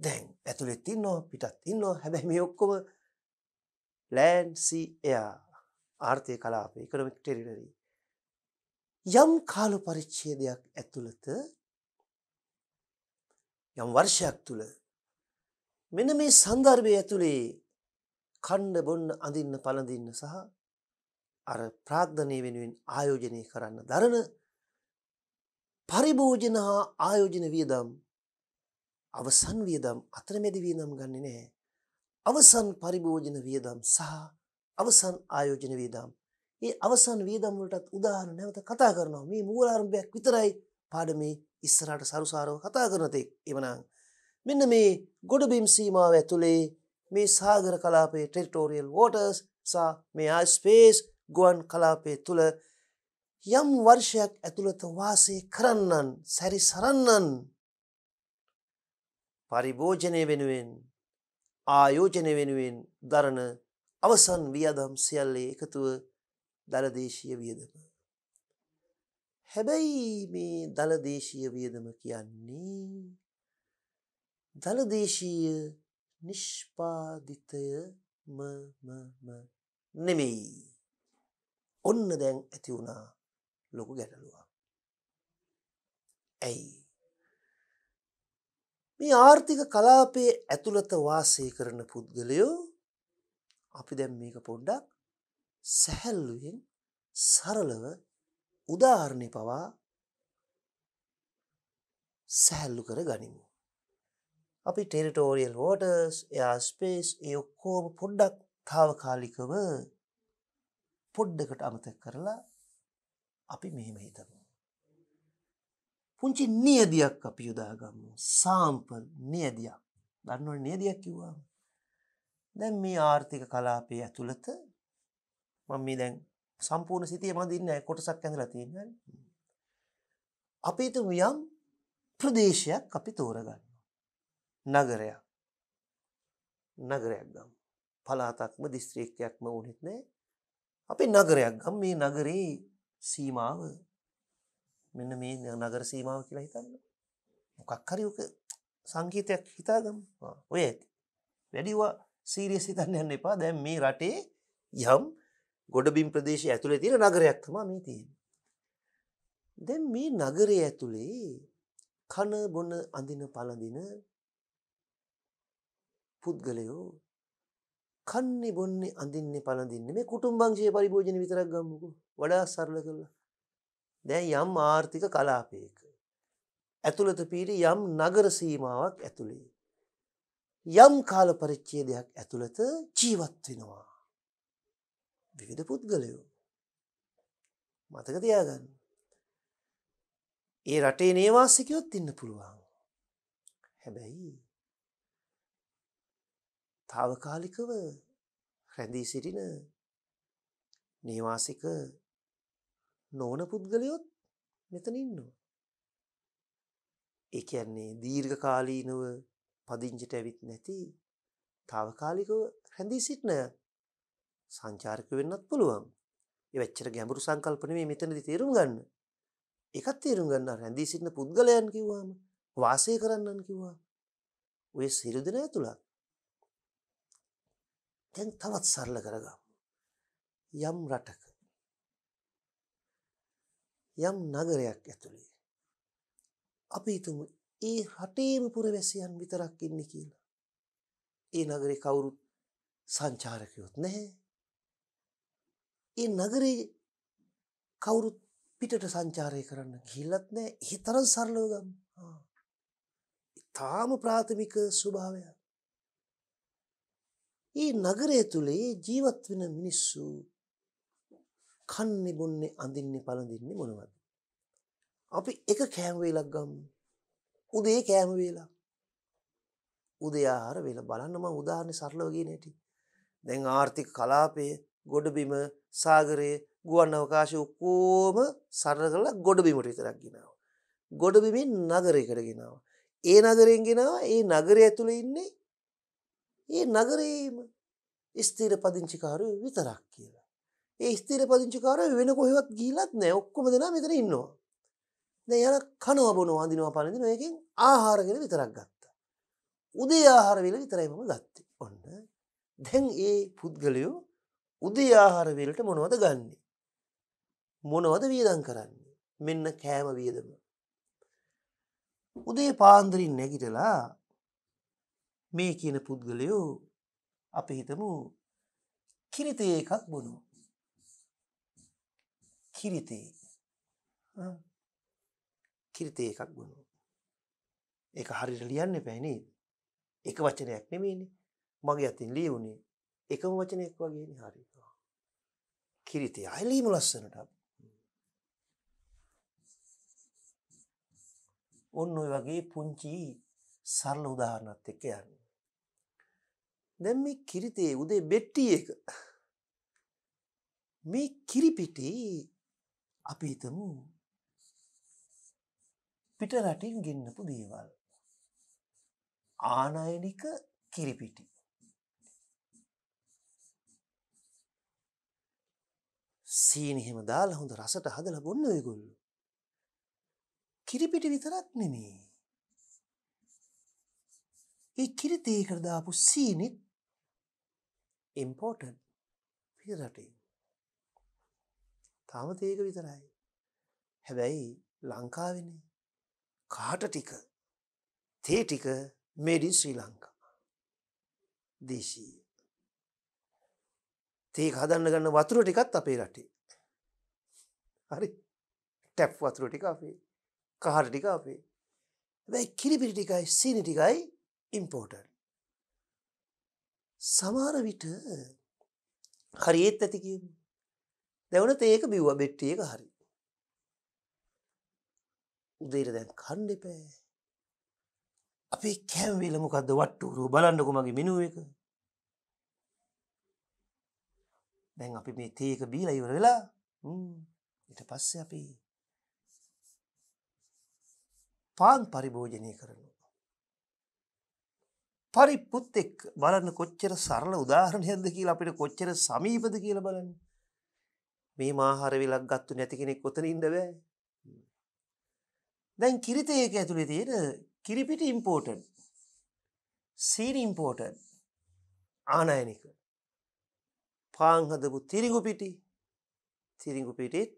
දැන් ඇතුළෙත් ඉන්නවා පිටත් ඉන්නවා හැබැ මේ ඔක්කොම ලෑන්සි එයා ආර්ථය කලාප එකනමික් ටෙරිනරී යම් කාලු පරිච්චේදයක් ඇතුළත යම් වර්ෂයක් තුළ මෙන මේ සංදර්භය ඇතුළේ කණ්ඩ බොන්න අඳින්න පළඳින්න සහ අර ප්‍රාග්ධනය වෙනුවෙන් ආයෝජනය කරන්න දරන පරිභෝජන හා ආයෝජන වියදම් අවසන් වියදම් අතරමැදි වියදම් ගන්න නෑ. අවසන් පරිභෝජන වියදම් සහ අවසන් ආයෝජන වියදම්. ඒ අවසන් වියදම් වලටත් උදාහරණ නැවත කතා කරනවා. මේ මූලාරම්භයක් විතරයි පාඩමේ ඉස්සරහට සරුසාරව කතා කරන තෙක්. එවනම් මෙන්න මේ ගොඩබිම් සීමාව ඇතුලේ මේ සාගර කලාපේ ටෙරිටෝරියල් වෝටර්ස් සා මෙයා ස්පේස් ගුවන් කලාපය තුළ යම් වර්ෂයක් ඇතුළත වාසය කරන්නන් සැරි සරන්නන් පරිභෝජනය වෙනුවෙන් ආයෝජනය වෙනුවෙන් දරණ අවසන් වියදම් සියල්ලේ එකතුව දළදේශීය වියදම. හැබැයි මේ දළදේශීය වියදම කියන්නේ දළදේශීය නිෂ්පාදිතය මමම නෙමෙයි. ඔන්න දැන් ඇති වුණා ලොකු ගැටලුවක්. ඇයි. මේ ආර්ථික කලාපයේ ඇතුළත වාසය කරන පුද්ගලයෝ අපි දැන් මේක පොඩ්ඩක් සැහැල්ලුවෙන් සරලව උදාහරණය පවා සැහැල්ලු කර ගනිමු. අපි ටෙරිටෝරියල් වෝටර්ස් එයා ස්පේස් ඒ ඔක්කෝම පොඩ්ඩක් තාවකාලිකව පොඩ්ඩකට අමතක් කරලා අපි මෙහෙම හිතමු. පුංචි නියදියක් අපි යුදාගම්මු සාම්පල් නියදියක් දන්නව නියදියක් කිව්වා. දැන් මේ ආර්ථික කලාපය ඇතුළත මම මේ දැන් සම්පූර්ණ සිතිය මඳන්න කොටසක් ඇඳලා තියෙන අපි තුමියම් ප්‍රදේශයක් අපි තෝරගන්න නගරයක් නගරයක් ගම් පලාතක්ම දිස්ත්‍රීක්කයක්ම ඕනෙත් නෑ අපි නගරයක් ගම් මේ නගරේ සීමාව මෙන්න මේ නගර සීමාව කියලා හිතන්න මොකක් හරික සංකීතයක් හිතාගම් ඔය ඇති වැඩිවා සීරිය සිතන්න යන්න එපා දැම් මේ රටේ යම් ගොඩබිම් ප්‍රදේශය ඇතුළේ තියෙන නගරයක් තමා මේ තියෙන දැන් මේ නගරය ඇතුළේ කන බොන අඳින පලඳින පුද්ගලයෝ කන්නේ බොන්නේ අඳින්නේ පළඳින්නේ මේ කුටුම්බංශයේ පරිභෝජන විතරක් ගමුකෝ වඩා සරල කරලා දැන් යම් ආර්ථික කලාපයක ඇතුළත පීරි යම් නගර සීමාවක් ඇතුළේ යම් කාල පරිච්ඡේදයක් ඇතුළත ජීවත් වෙනවා විවිධ පුද්ගලයෝ මතක තියාගන්න ඒ රටේ නේවාසිකයොත් ඉන්න පුළුවන් හැබැයි తాවකාලිකව රැඳී සිටින නේවාසික නොවන පුද්ගලයොත් මෙතන ඉන්නවා. ඒ කියන්නේ දීර්ඝකාලීනව පදිංචිට ඇවිත් නැති තාවකාලිකව රැඳී සිටින සංචාරක වෙන්නත් පුළුවන්. ඒ වෙච්චර ගැඹුරු සංකල්ප නෙමෙයි මෙතනදී තේරුම් ගන්න. ඒකත් තේරුම් ගන්න රැඳී සිටින පුද්ගලයන් කිව්වම වාසය කරන්නන් කිව්වා. ඔය සියලු දෙනා තුලක් දැන් තවත් සරල කරගමු. යම් රටක යම් නගරයක් ඇතුළේ අපි හිතමු ඒ රටේම පුරවැසියන් විතරක් ඉන්නේ කියලා. ඒ නගරේ කවුරුත් සංචාරකයොත් නැහැ. ඒ නගරේ කවුරුත් පිටට සංචාරය කරන්න ගිහිල්ලත් නැහැ. ඒ තරම් සරලව ගමු. තාම ප්‍රාථමික ස්වභාවයක්. ඒ නගරය තුළේ ජීවත් වෙන මිනිස්සු කන්නේ බොන්නේ අඳින්නේ පළඳින්නේ මොනවද? අපි එක කෑම වේලක් ගමු. උදේ කෑම වේලා. උදේ ආහාර වේල බලන්න මම උදාහරණ සරලව කියන හැටි. දැන් ආර්ථික කලාපය, ගොඩබිම, සාගරය, ගුවන් අවකාශය ඔක්කොම සරල කරලා ගොඩබිමට විතරක් ගෙනාවා. ගොඩබිමෙන් නගරයකට ගෙනාවා. ඒ නගරයෙන් ගෙනාවා ඒ නගරය ඇතුළේ ඉන්නේ ඒ නගරේම ස්ථීර පදිංචිකාරය විතරක් කියලා. ඒ ස්ථීර පදිංචිකාර වෙන කොහෙවත් ගිලත් නෑ ඔක්කොම දෙනා මෙතර ඉන්නවා. දැ යන කනවබොන අඳනවා පලඳන ඒකින් ආහාරගෙන විතරක් ගත්ත. උදේ ආහාරවෙල විතරයිම ගත්ත ඔන්න දැන් ඒ පුද්ගලයෝ උදේ ආහාරවෙලට මොනවද ගන්නේ. මොනවද වියදන් කරන්නේ මෙන්න කෑම වියදම. උදේ පාන්දරින් නැගිටලා මේ කියන පුද්ගලයෝ අපි හිතමු කිරිතේ එකක් බොනෝ කිරිතේ කිරිතේ එකක් බොනෝ ඒක හරියට ලියන්න එපා නේද එක වචනයක් නෙමෙයිනේ මගේ අතින් ලියුනේ එකම වචනයක් වගේනේ හරියට කිරිතේ අයලීම ලස්සනට ඔන්න ඔය වගේ පුංචි සරල උදාහරණත් එක්ක යන්නේ දැන් මේ කිරිතේ උදේ බෙට්ටි එක මේ කිරිපිටි අපි හිතමු පිට රටින් ගෙන්නපු දේවල් ආනයනික කිරිපිටි සීනිහෙම දාලා හොඳ රසට හදලා බොන්න ඔයගොල්ලෝ කිරිපිටි විතරක් නෙමේ ඒ කිරිතේකට දාපු සීනිත් ඉම්පෝර්ටන් පිරටේ තාම තේක විතරයි හැබැයි ලංකාවෙන කාට ටික තේ ටික මේඩින් ශ්‍රී ලංකා දේශීය තේ හදන්න ගන්න වතුර ටිකත් අපේ රටේ හරි ටැප් වතුර ටික අපේ කහර ටික අපේ වැැයි කිරිපිරි ටිකයි සීනි ටිකයි ඉම්පෝටර් සමහර විට හරිත් ඇති කියමු. දැවුණත් ඒක බිව්වා බෙට්ටිය එක හරි. උදේට දැන් කන්න එපෑ. අපේ කෑම වේල මොකද්ද වට්ටුරුව බලන්නකො මගේ මෙනු එක. දැන් අපි මේ තේ එක බීලා ඉවර වෙලා ඊට පස්සේ අපි පාන් පරිභෝජනය කරනවා. පරිප්පුත් එක්ක බලන්න කොච්චර සරල උදාහරණයක්ද කියලා අපිට කොච්චර සමීපද කියලා බලන්න. මේ මාහාර විලක් ගත්තු නැති කෙනෙක් කොතන ඉන්න බෑ. දැන් කිරිතේක ඇතුලේ තියෙන කිරිපිටි ඉම්පෝටඩ්. සීනි ඉම්පෝටඩ්. ආනයනික. පාන් හදපු තිරිඟු පිටි. තිරිඟු පිටිත්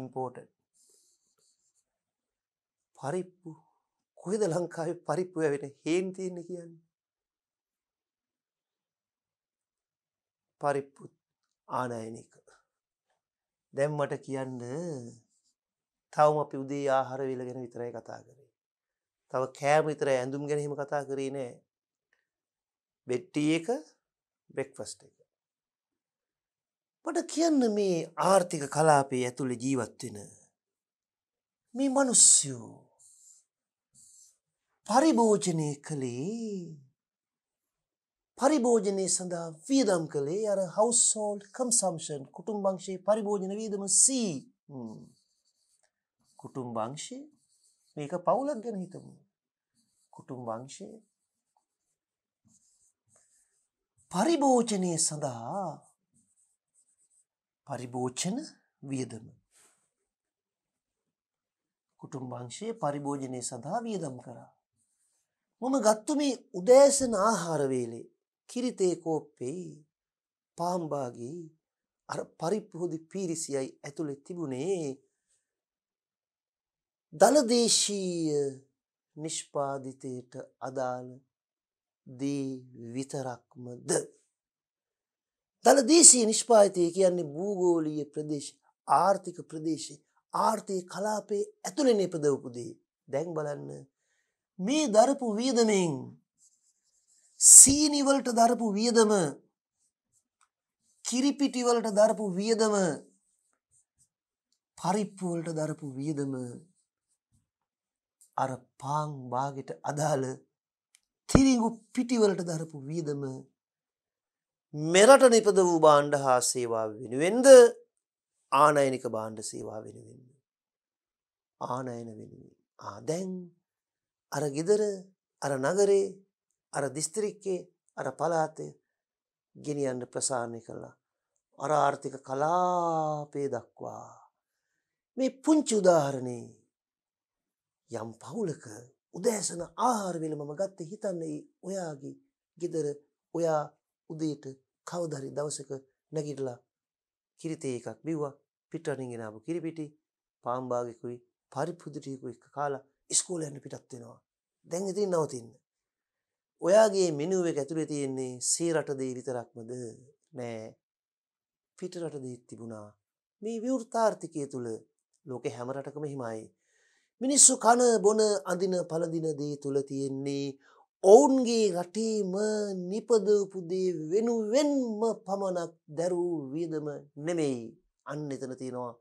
ඉම්පෝටඩ්. පරිප්පු කොහෙද ලංකාවේ පරිප්පු වෙන හේන් තියෙන්නේ කියන්නේ පරිප්පු ආනයනික දැන් මට කියන්න තවම අපි උදේ ආහාර වේල ගැන විතරයි කතා කරේ තව කෑම විතරයි ඇඳුම් ගැන හිම කතා කරේ නෑ බෙට්ටි එක බ්‍රෙක්ෆාස්ට් එක මට කියන්න මේ ආර්ථික කලාපයේ ඇතුළේ ජීවත් වෙන මේ මිනිස්සුෝ පරිභෝජනය කළේ පරිභෝජනය සඳහා වියදම් කළේ අර හවස්ෝල් කම්සම්ෂන් කුටුම්භංශයේ පරිභෝජන වීදම සී කුටුම්භංශය මේක පවුලක් ගැන හිතමු කුටුම්භංශය පරිභෝජනය සඳහා පරිභෝජන වියදම කුටුම්භංශයේ පරිභෝජනය සඳහා වියදම් කරා මම ගත්තු මේ උදෑසන ආහාරවේලේ කිරිතේ කෝප්පෙයි පාම්බාගේ අර පරිප්පුහුදි පීරිසියයි ඇතුළෙ තිබුණේ දලදේශීය නිෂ්පාදිතයට අදාළ දී විතරක්මද දලදේශී නිෂ්පාතිය කියන්නේ භූගෝලීය ප්‍රදේශ ආර්ථික ප්‍රදේශය ආර්ථය කලාපේ ඇතුළෙ නිපදවපුදේ දැන් බලන්න මේ දරපු වියදමෙන් සීනි වලට දරපු වියදම කිරිපිටි වලට දරපු වියදම පරිප්පු වලට දරපු වියදම අර පාන් භාගයට අදාළ තිරිඟු පිටි වලට දරපු වියදම මෙරට නිපද වූ භාණ්ඩ හා සේවා වෙනුවෙන්ද ආනයනික භාණ්ඩ සේවා වෙනුවෙන්ද ආනයන වෙනුවෙන් ආදැන් අර ගෙදර අර නගරේ අර දිස්ත්‍රික්කේ අර පලාතය ගෙනියන්න ප්‍රසාරණය කරලා අර ආර්ථික කලාපේ දක්වා මේ පුංචි උදාහරණේ යම් පවුලක උදෑසන ආහාර වෙනමම ගත්ත හිතන්නේ ඔයාගේ ගෙදර ඔයා උදේට කවදරි දවසක නැගිටලා කිරිතේ එකක් බිව්වා පිටරණින්ගෙනාපු කිරිපිටි පාම්බාගෙකුයි පරිපුදුටියකු එක කාලා ඉස්කෝලයන්න පිටත් වෙනවා දැන් ඉතින් නවතින්න ඔයාගේ මෙනුව එක ඇතුළේ තියෙන්නේ සේරට දේ විතරක්මද නෑ පිටරට දීත් තිබුණා මේ විවෘතාර්ථිකය තුළ ලෝක හැමරටකම හිමයි මිනිස්සු කන බොන අඳින පලදින දේ තුළ තියෙන්නේ ඔවුන්ගේ රටේම නිපදපුදේ වෙනුවෙන්ම පමණක් දැරූ වියදම නෙමෙයි අන්න එතන තියෙනවා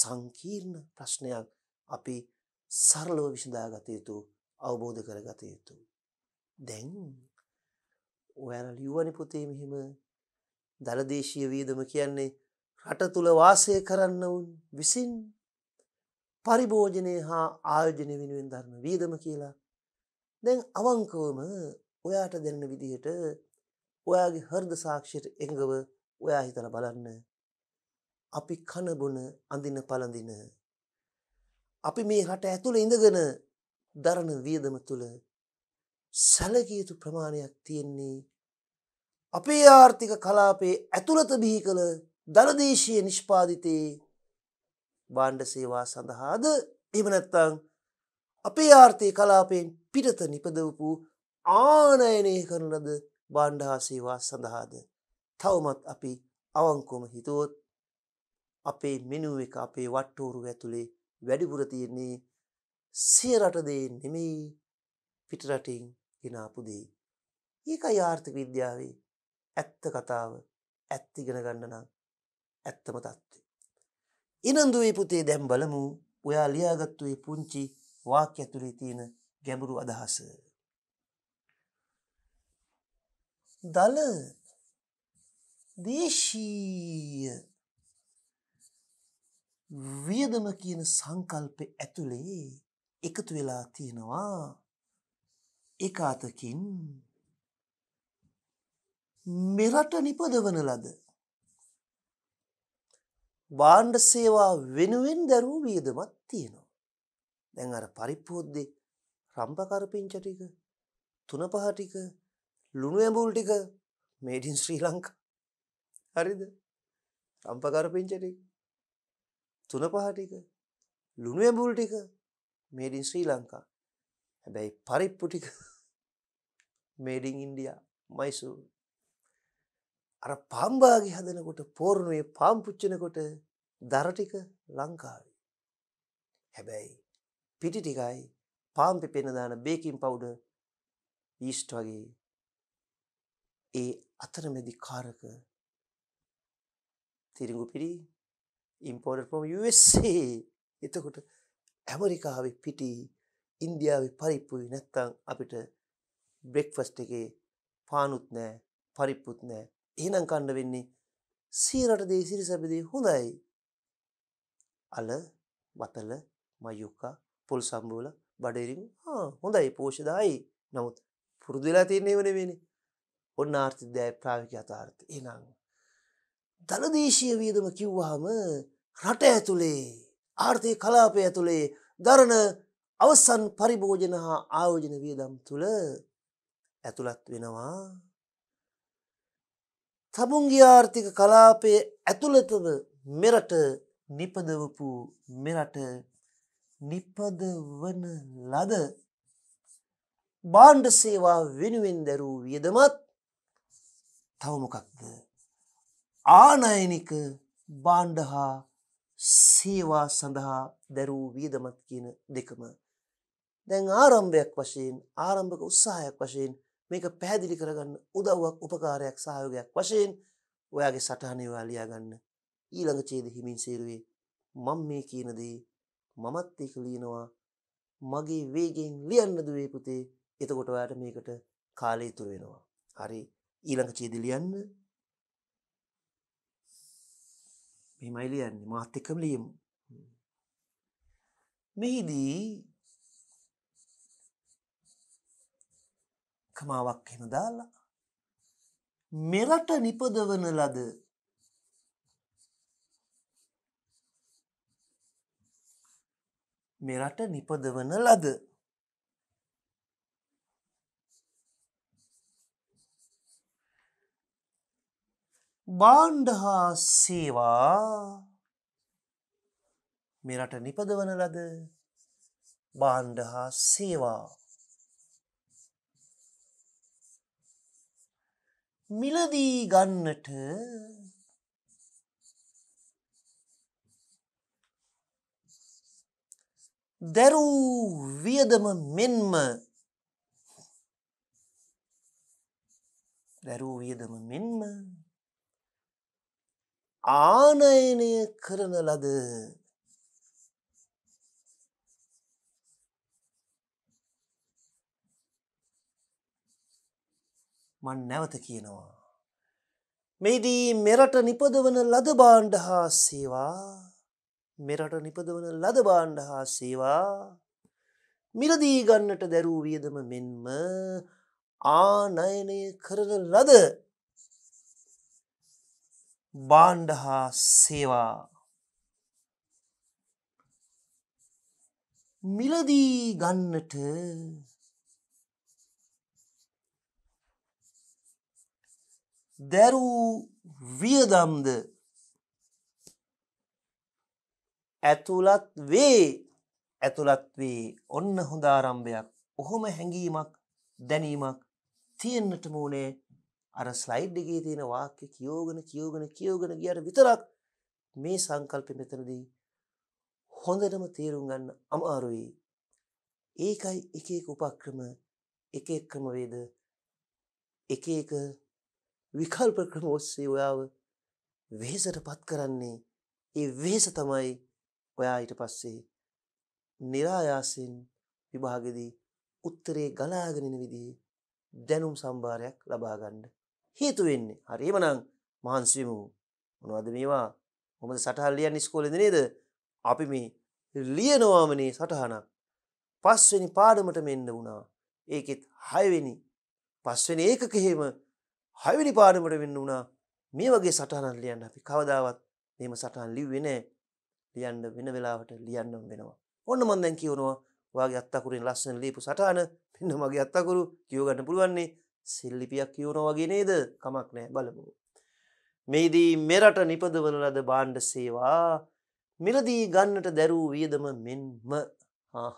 සංකීර්ණ ප්‍රශ්නයක් අපි සරලව විසඳාගත යුතු අවබෝධ කරගත යුතු. දැන් ඔයාල ලියුවනි පොතේ මෙහෙම දළදේශීය වියදම කියන්නේ රට තුළ වාසය කරන්නවුන් විසින් පරිභෝජනය හා ආයෝජනය වෙනුවෙන් ධර්ම වියදම කියලා. දැන් අවංකවම ඔයාට දෙන්න විදිහට ඔයාගේ හර්ද සාක්ෂයට එඟව ඔයා හිතන බලන්න අපි කනබුණ අඳින පලඳින අපි මේ රට ඇතුළේ ඉඳගෙන දරණ වියදම තුළ සැලකිය යුතු ප්‍රමාණයක් තියෙන්නේ අපේ ආර්ථික කලාපේ ඇතුළත බිහි කළ දනදේශය නිෂ්පාදිතයේ බාණ්ඩ සේවා සඳහාද එමනැත්තං අපේ ආර්ථය කලාපයෙන් පිටත නිපදවපු ආනයනය කරනලද බාණ්ඩහා සේවා සඳහාද තවමත් අපි අවංකොම හිතුවොත් අපේ මෙනුව එක අපේ වට්ටෝරු ඇතුළේ වැඩිපුර තියෙන්නේ සිය රටදේ නෙමෙයි පිටරටින් ගෙනාපු දේ. ඒකයි ආර්ථික විද්‍යාවේ ඇත්ත කතාව ඇත්ති ඉගෙන ගන්න නම් ඇත්තම தත්ත්වය. ඉනන්දු මේ පුතේ දැන් බලමු ඔයා ලියාගත්තු මේ පුංචි වාක්‍ය ඇතුලේ තියෙන ගැඹුරු අදහස. දල දේශීය වියදම කියන සංකල්පය ඇතුලේ එකතු වෙලා තියෙනවා එකාතකින් මෙරට නිපදවන ලද බාණ්ඩ සේවා වෙනුවෙන් දැරූ වියදමත් තියෙනවා. දැන් අර පරිප්පෝද්දේ රම්පකරපිංච ටික තුන පහ ටික ලුණු ඇඹුල් ටික මේඩින් ශ්‍රී ලංකා හරිද රම්පකරපිංච ටික තුන පහටික ලුණු ඇඹුල් ටික මේඩින් ශ්‍රී ලංකා හැබැයි පරිප්පු ටික මේඩින් ඉන්ඩියා මයිසූ අර පම්බාගේ හදනකොට පෝර්ණුවේ පාම්පුච්චනකොට දරටික ලංකාවේ හැබැයි පිටි ටිකයි පාම්පි පෙනදාන බේකින් පවුඩ ඊස්ට් වගේ ඒ අතරමැදි කාරක තිරිඟු පිරි imported from USA එතකොට ඇමරිකාවේ පිටි ඉන්දියාවේ පරිප්පුයි නැත්තං අපිට බ්‍රෙක්ෆස්ට එකේ පානුත් නෑ පරිප්පුත් නෑ එහෙනම් කණ්ඩ වෙන්නේ සීරට දේ සිරි සැබදේ හොඳයි අල වතල මයුක්කා පොල් සම්බූල බඩරිම් හොඳයි පෝෂදායි නමුත් පුරුදුලා තියන්නේ වන වෙන ඔන්න ආර්ථිදය ප්‍රාවික අතාර්ථ එනං දලදේශීය වියදම කිව්වහම රට ඇතුළේ ආර්ථික කලාපය ඇතුළේ දරණ අවසන් පරිභෝජන හා ආයෝජන වියදම් තුළ ඇතුළත් වෙනවා තමුන්ගේ ආර්ථික කලාපය ඇතුළතම මෙරට නිපදවපු මෙරට නිපද වන ලද බාණ්ඩ සේවා වෙනුවෙන් දැරූ වියදමත් තවමොකක්ද ආනයනික බාණ්ඩ හා සේවා සඳහා දැරූ වියදමත් කියන දෙකම. දැන් ආරම්භයක් වශයෙන් ආරම්භක උත්සාහයක් වශයෙන් මේක පැහැදිලි කරගන්න උදව්වක් උපකාරයක් සහයෝගයක් වශයෙන් ඔයාගේ සටහනයවා ලියාගන්න ඊළඟ චේද හිමින් සේරුවේ මං මේ කියනදේ මමත් ඒක ලියනවා මගේ වේගෙන් ලියන්න දුවේ පුතේ එතකොට ඔයාට මේකට කාලය තුර වෙනවා. හරි ඊළඟ චේද ලියන්න මෙහිමයි ලියන්නේ මාත් එකම ලියමු. මෙහිදී කමාවක් එහෙම දාලා මෙරට නිපදවන ලද මෙරට නිපදවන ලද බාණ්ඩ හා සේවා මෙරට නිපදවන ලද බාණ්ඩ හා සේවා මිලදී ගන්නට දැරූ වියදම මෙන්ම දැරූ වියදම මෙන්ම ආනයනය කරන ලද මන් නැවත කියනවා. මෙහිදී මෙරට නිපදවන ලද බාණ්ඩ හා සේවා මෙරට නිපදවන ලද බාණ්ඩ හා සේවා මිලදී ගන්නට දැරූ වියදම මෙන්ම ආනයනය කරන ලද බාණ්ඩ හා සේවා මිලදී ගන්නට දැරූ වියදම්ද ඇතුළත් වේ ඇතුළත් වේ ඔන්න හොඳාරම්භයක් ඔහොම හැඟීමක් දැනීමක් තියෙන්න්නට මූනේ අර ස්ලයිඩ් එකේ තියෙන වාක්‍ය කියෝගෙන කියෝගෙන කියෝගෙන ගියට විතරක් මේ සංකල්ප මෙතනදී හොඳටම තේරුම් ගන්න අමාරුයි. ඒකයි එක එක උපක්‍රම එක එක ක්‍රමවේද එක එක විකල්ප ක්‍රම ඔස්සේ ඔයාව වෙහෙසටපත් කරන්නේ ඒ වෙහෙස තමයි ඔයා ඊට පස්සේ નિરાයාසෙන් විභාගෙදී උත්තරේ ගලාගෙන යන විදිහේ දැනුම් සම්භාරයක් ලබා ගන්න හේතු වෙන්නේ. හරි. එහෙමනම් මහන්සි වෙමු. මොනවද මේවා? කොහොමද සටහන් ලියන්නේ ඉස්කෝලේද නේද? අපි මේ ලියනවාමනේ සටහනක්. පස්වෙනි පාඩමට මෙන්න වුණා. ඒකෙත් හයවෙනි. පස්වෙනි ඒකකෙහෙම හයවෙනි පාඩමට වෙන්න වුණා. මේ වගේ සටහනක් ලියන්න අපි කවදාවත් මෙහෙම සටහන් ලිව්වේ නෑ. ලියන්න වෙන වෙලාවට ලියන්නම වෙනවා. ඔන්න මම දැන් කියනවා වාගේ අත්තකුරෙන් ලස්සන ලියපු සටහන මෙන්න මගේ අත්තකුරු කියව ගන්න පුළුවන්නේ සිල්ලිපියක් කියවුණෝ වගේ නේද කමක් නෑ බලමු. මෙහිදී මෙරට නිපදවන ලද බාණ්ඩ සේවා මිලදී ගන්නට දැරූ වියදම මෙන්ම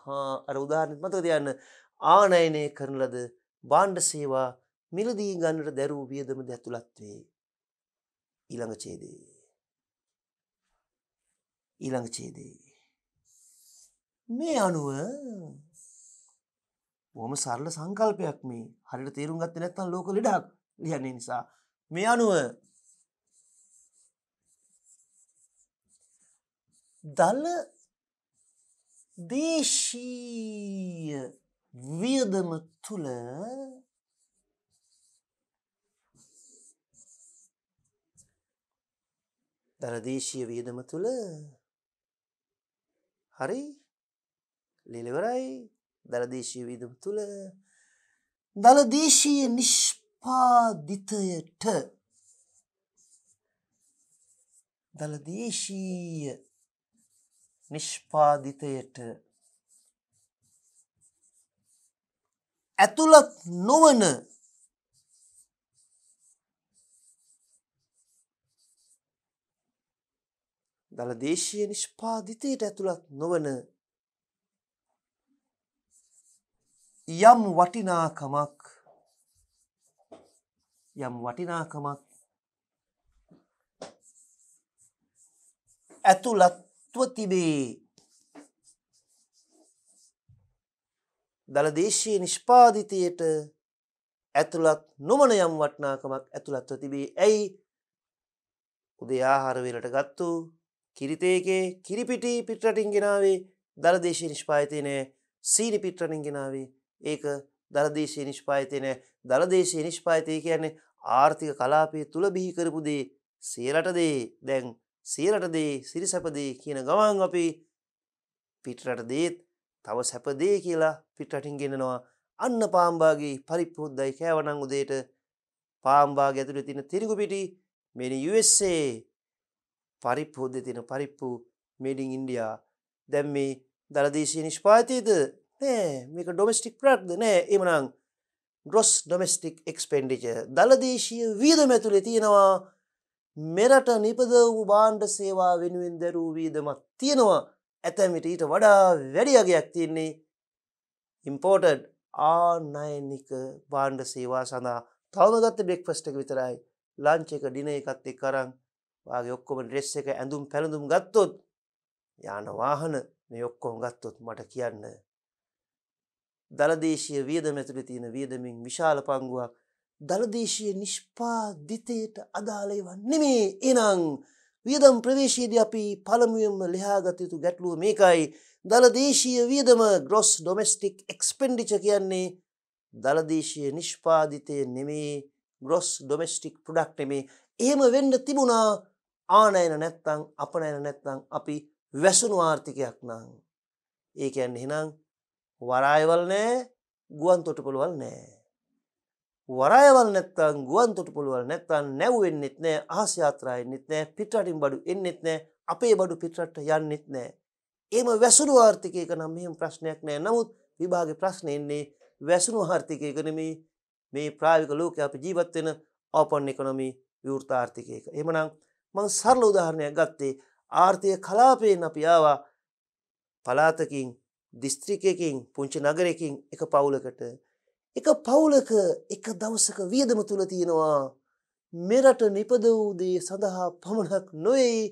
හා අර උදාහරණත් මතක තියන්න ආනයනය කරන ලද බාණ්ඩ සේවා මිලදී ගන්නට දැරූ වියදම දැතුළත්වේ ඊළඟ චේදේ ඊළඟ චේදේ මේ අනුව බොහොම සරල සංකල්පයක් මේ හරියට තේරුම් ගත්තේ නැත්නම් ලෝක ලෙඩක් ලියන්නේ නිසා මේ අනුව දල දේශීය වියදම තුළ දරදේශීය වියදම තුළ හරි ලෙලවරයි දළදේශීය විදුම් තුළ දළදේශීය නිෂ්පාදිතයට දළදේශීය නිෂ්පාදිතයට ඇතුළත් නොවන දළ දේශීය නිෂ්පාධිතයට ඇතුළත් නොවන යම් වටිනාකමක් යම් වටිනාකමක් ඇතුළත්ව තිබේ දළ දේශයේ නිෂ්පාධිතයට ඇතුළත් නොමන යම් වටනාකමක් ඇතුළත්ව තිබේ ඇයි උදේ ආහාරවෙලට ගත්තු කිරිතේකේ කිරිපිටි පිටරටින් ගෙනාවේ දළ දේශය නිෂ්පාතිනය සීනි පිට්‍රණින් ගෙනාවේ ඒක දරදේශය නිෂ්පායතය නෑ දරදේශය නිෂ්පායතය කියන්නේ ආර්ථික කලාපය තුළ බිහිකරපුදේ සේරටදේ දැන් සේරටදේ සිරිසැපදේ කියන ගමන් අපි පිටරට දේත් තව සැපදේ කියලා පිටටින් ගෙනනවා අන්න පාම්බාගේ පරිප්පුද්දයි කෑවනං උදේට පාම්බා ඇතුළ තින තිරිකුපිටි මෙනි USA පරිප්පුද්ධ තින පරිප්පු මෙඩින් ඉන්ඩියා දැම් මේ දරදේශය නිෂ්පාතියද නෑ මේක ඩොමස්ටික් ප්‍රක්්ද නෑ එමනං ගොස් ඩොමස්ටික් එක්ස්පෙන්ඩිච දළදේශීය වීදම ඇතුළෙ තියෙනවා මෙරට නිපද වූ බාණ්ඩ සේවා වෙනුවෙන් දැරූ වීදමත් තියෙනවා ඇතැමිට ඊට වඩා වැඩියගයක් තියෙන්නේ ඉම්පෝටඩ් ආනයනික බාණ්ඩ සේවා සඳහා තවමගත්ත බෙක්ෆස්ට එක විතරයි ලංච එක ඩින එකත් එක් කරං වගේ ඔක්කොම ඩෙස් එක ඇඳුම් පැළඳුම් ගත්තොත් යාන වාහන මේ ඔක්කොම ගත්තොත් මට කියන්න දලදේශීය වියදම ඇතුළේ තියෙන වියදමින් විශාල පංගුවක් දලදේශීය නිෂ්පාදිතයට අදාළ ඒවා නෙමේ. එහෙනම් වියදම් ප්‍රවේශයේදී අපි පළමුවෙන්ම ලියාගත යුතු ගැටලුව මේකයි. දලදේශීය වියදම gross domestic expenditure කියන්නේ දලදේශීය නිෂ්පාදිතය නෙමේ gross domestic product නෙමේ. එහෙම වෙන්න තිබුණා ආනයන නැත්තම් අපනයන නැත්තම් අපි වැසුණු ආර්ථිකයක් නම්. ඒ කියන්නේ එහෙනම් වරායවල් නෑ ගුවන් තොටපොළුවල් නෑ. වරායවල් නැත්තං ගුවන් තොටපොළුවල් නැත්තන් නැව්වෙන්නෙත් නෑ ආසියාත්‍රායෙන්න්නෙත් නෑ පිටටින් බඩු එන්නෙත් නෑ අපේ බඩු පිටරට යන්නෙත් නෑ. ඒම වැසුණු ආර්ථිකයක නම් මෙහම ප්‍රශ්නයක් නෑ නමුත් විභාග ප්‍රශ්නයන්නේ වැසුණු ආර්ථිකය කනමී මේ ප්‍රාවික ලෝක අප ජීවත්වෙන ඕපන් එකොනොමී විවෘතාර්ථිකයක. එමනම් මං සරල උදාහරණයක් ගත්තේ ආර්ථය කලාපයෙන් අපි ආවා පලාතකින් දිස්ත්‍රික්කයකින් පුංචි නගරයකින් එක පවුලකට එක පවුලක එක දවසක වියදම තුළ තියෙනවා මෙරට නිපද වූ දේ සඳහා පමණක් නොවේ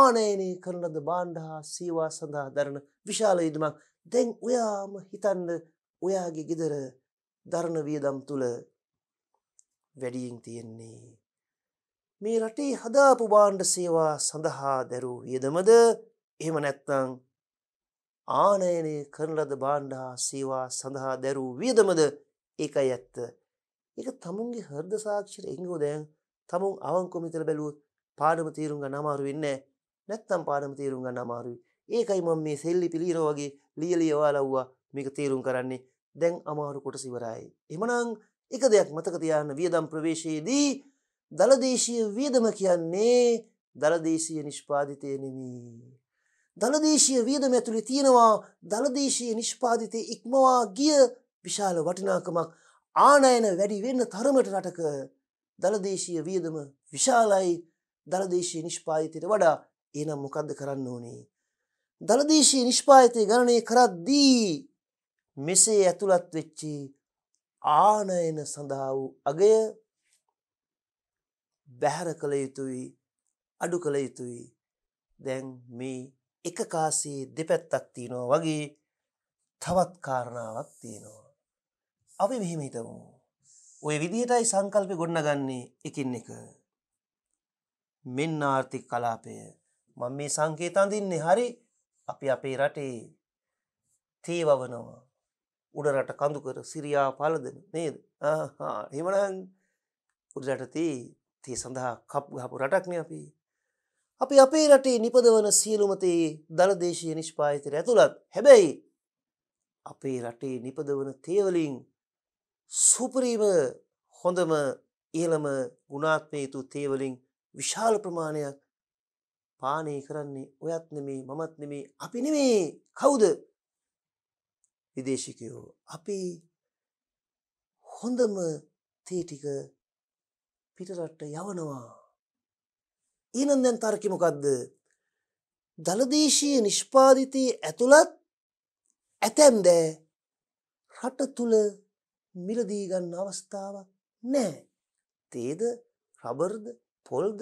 ආනයනය කරන ලද බාණ්ඩ හා සීවා සඳහා දරන විශාල ඉදමක් දැන් ඔයාම හිතන්න ඔයාගේ ගෙදර දරණ වියදම් තුළ වැඩියෙන් තියෙන්නේ. මේ රටේ හදාපු බාණ්ඩ සේවා සඳහා දැරූ වියදමද එහෙම නැත්තං ආනයනය කරන ලද බාණ්ඩ හා සේවා සඳහා දැරූ වියදමද ඒකයි ඇත්ත. ඒක තමුන්ගේ හර්ද සාක්ෂිර එංගෝ දැන් තමුන් අවංකොමිතර බැලුවත් පාඩම තීරුම් ගන්න අමාරු වෙන්නේ නැත්තම් පාඩම තීරුම් ගන්න අමාරුයි. ඒකයි මම මේ සෙල්ලි පිළිනෝ වගේ ලියලිය ඔයාලව්වා මේක තීරුම් කරන්නේ. දැන් අමාරු කොටස ඉවරයි. එහෙමනම් එක දෙයක් මතක තියාගන්න වියදම් ප්‍රවේශයේදී දලදේශීය වියදම කියන්නේ දලදේශීය නිෂ්පාදිතය නෙමෙයි. දළදේශීය වියදම ඇතුළි තියෙනවා දළදේශීය නිෂ්පාදිතය ඉක්මවා ගිය විශාල වටිනාකමක් ආනයන වැඩි වෙන්න තරමට රටක දළදේශීය වියදම විශාලයි දළදේශීය නිෂ්පාදිතයට වඩා එනම් මොකක්ද කරන්න ඕනේ. දළදේශීය නිෂ්පාතිය ගණනය කරද්දී මෙසේ ඇතුළත් වෙච්චි ආනයන සඳහා වූ අගය බැහැර කළ යුතුයි අඩු කළ යුතුයි දැන් මේ එක කාසේ දෙපැත්තක් තියෙනවා වගේ තවත් කාරණාවක් තියෙනවා. අපි මෙහෙම හිතමු. ඔය විදිහටයි සංකල්ප ගොඩනගන්නේ එකින් එක. මෙන්න ආර්ථික කලාපය. මම මේ සංකේත අඳින්නේ හරි අපි අපේ රටේ තේවවනවා. උඩරට කඳුකර සිරියා පලදන නේද? ආහා එහෙමනම් උඩරට තේ තේ සඳහා කප් ගහපු රටක්නේ අපි. අපි අපේ රටේ නිපදවන සියලුමතයේ දළදේශය නිෂ්පාහිතර ඇතුළත් හැබැයි අපේ රටේ නිපදවන තේවලින් සුපරීම හොඳම ඉහළම ගුණාත්මයුතු තේවලින් විශාල ප්‍රමාණයක් පානය කරන්නේ ඔයත් නෙමේ මමත් නෙමේ අපි නෙමේ කවුද විදේශිකයෝ අපි හොඳම තේටික පිටරට්ට යවනවා ඊනම් දැන් තර්කි මොකක්ද දලදේශීය නිෂ්පාදිතයේ ඇතුළත් ඇතැම් දෑ රට තුළ මිලදීගන්න අවස්ථාවක් නෑ තේද රබර්ද පොල්ද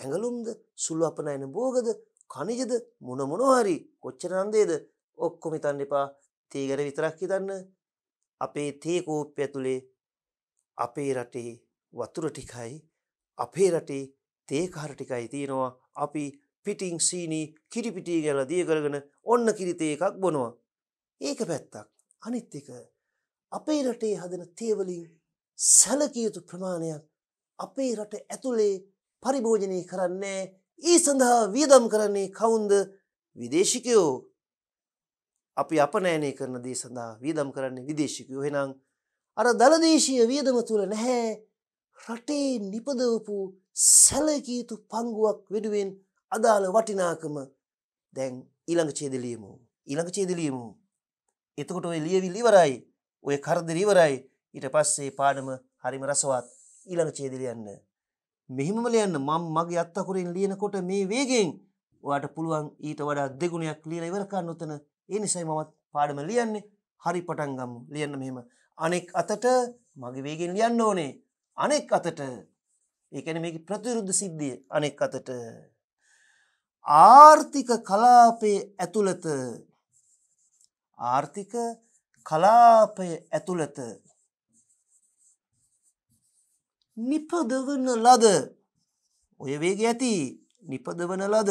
ඇඟලුම්ද සුල්ලු අපන එන බෝගද කනිජද මොනමොනොහරි කොච්චරන්දේද ඔක්කොමි තන්න එපා තේගැන විතරක් හිතන්න අපේ තේකෝප්ප ඇතුළේ අපේ රටේ වතුර ටිකයි අපේ රටේ තේකාර ටිකයි තියෙනවා අපි පිටිං සීනී කිරිපිටී ගැල දියකරගෙන ඔන්න කිරිතේ එකක් බොනවා. ඒක පැත්තක් අනිත් එක අපේ රටේ හදන තේවලින් සැලකියයුතු ප්‍රමාණයක් අපේ රට ඇතුළේ පරිභෝජනය කරන්නේ ඒ සඳහා වියදම් කරන්නේ කවුන්ද විදේශිකයෝ අපි අපනෑනය කරන දේ සඳහා වියදම් කරන්නේ විදේශිකයෝ හෙනම් අර දළදේශීය වියදම තුළ නැහැ රටේ නිපදවපු සැලකීතු පංගුවක් වෙනුවෙන් අදාළ වටිනාකම දැන් ඊළඟ චේදලියමු ඊළඟ චේදලියමු එතකොට ඔය ලියවිල් ඉවරයි ඔය කරදර ඉවරයි ඊට පස්සේ පාඩම හරිම රසවත් ඊළඟ චේදලියන්න මෙහිමම ලියන්න මම මගේ අත්තකුරෙන් ලියනකොට මේ වේගෙන් ඔයාට පුළුවන් ඊට වඩා දෙගුණයක් ලියලා ඉවර කරන්න උතන ඒ නිසයි මමත් පාඩම ලියන්නේ හරි පටන් ගමු ලියන්න මෙහෙම අනෙක් අතට මගේ වේගෙන් ලියන්න ඕනේ අනෙක් අතට ඒකැන මේ ප්‍රතිරුද්ධ සිද්ධිය අනෙක් අතට ආර්ථික කලාපයේ ඇතුළත ආර්ථික කලාපය ඇතුළත නිපදවන ලද ඔය වේග ඇති නිපදවන ලද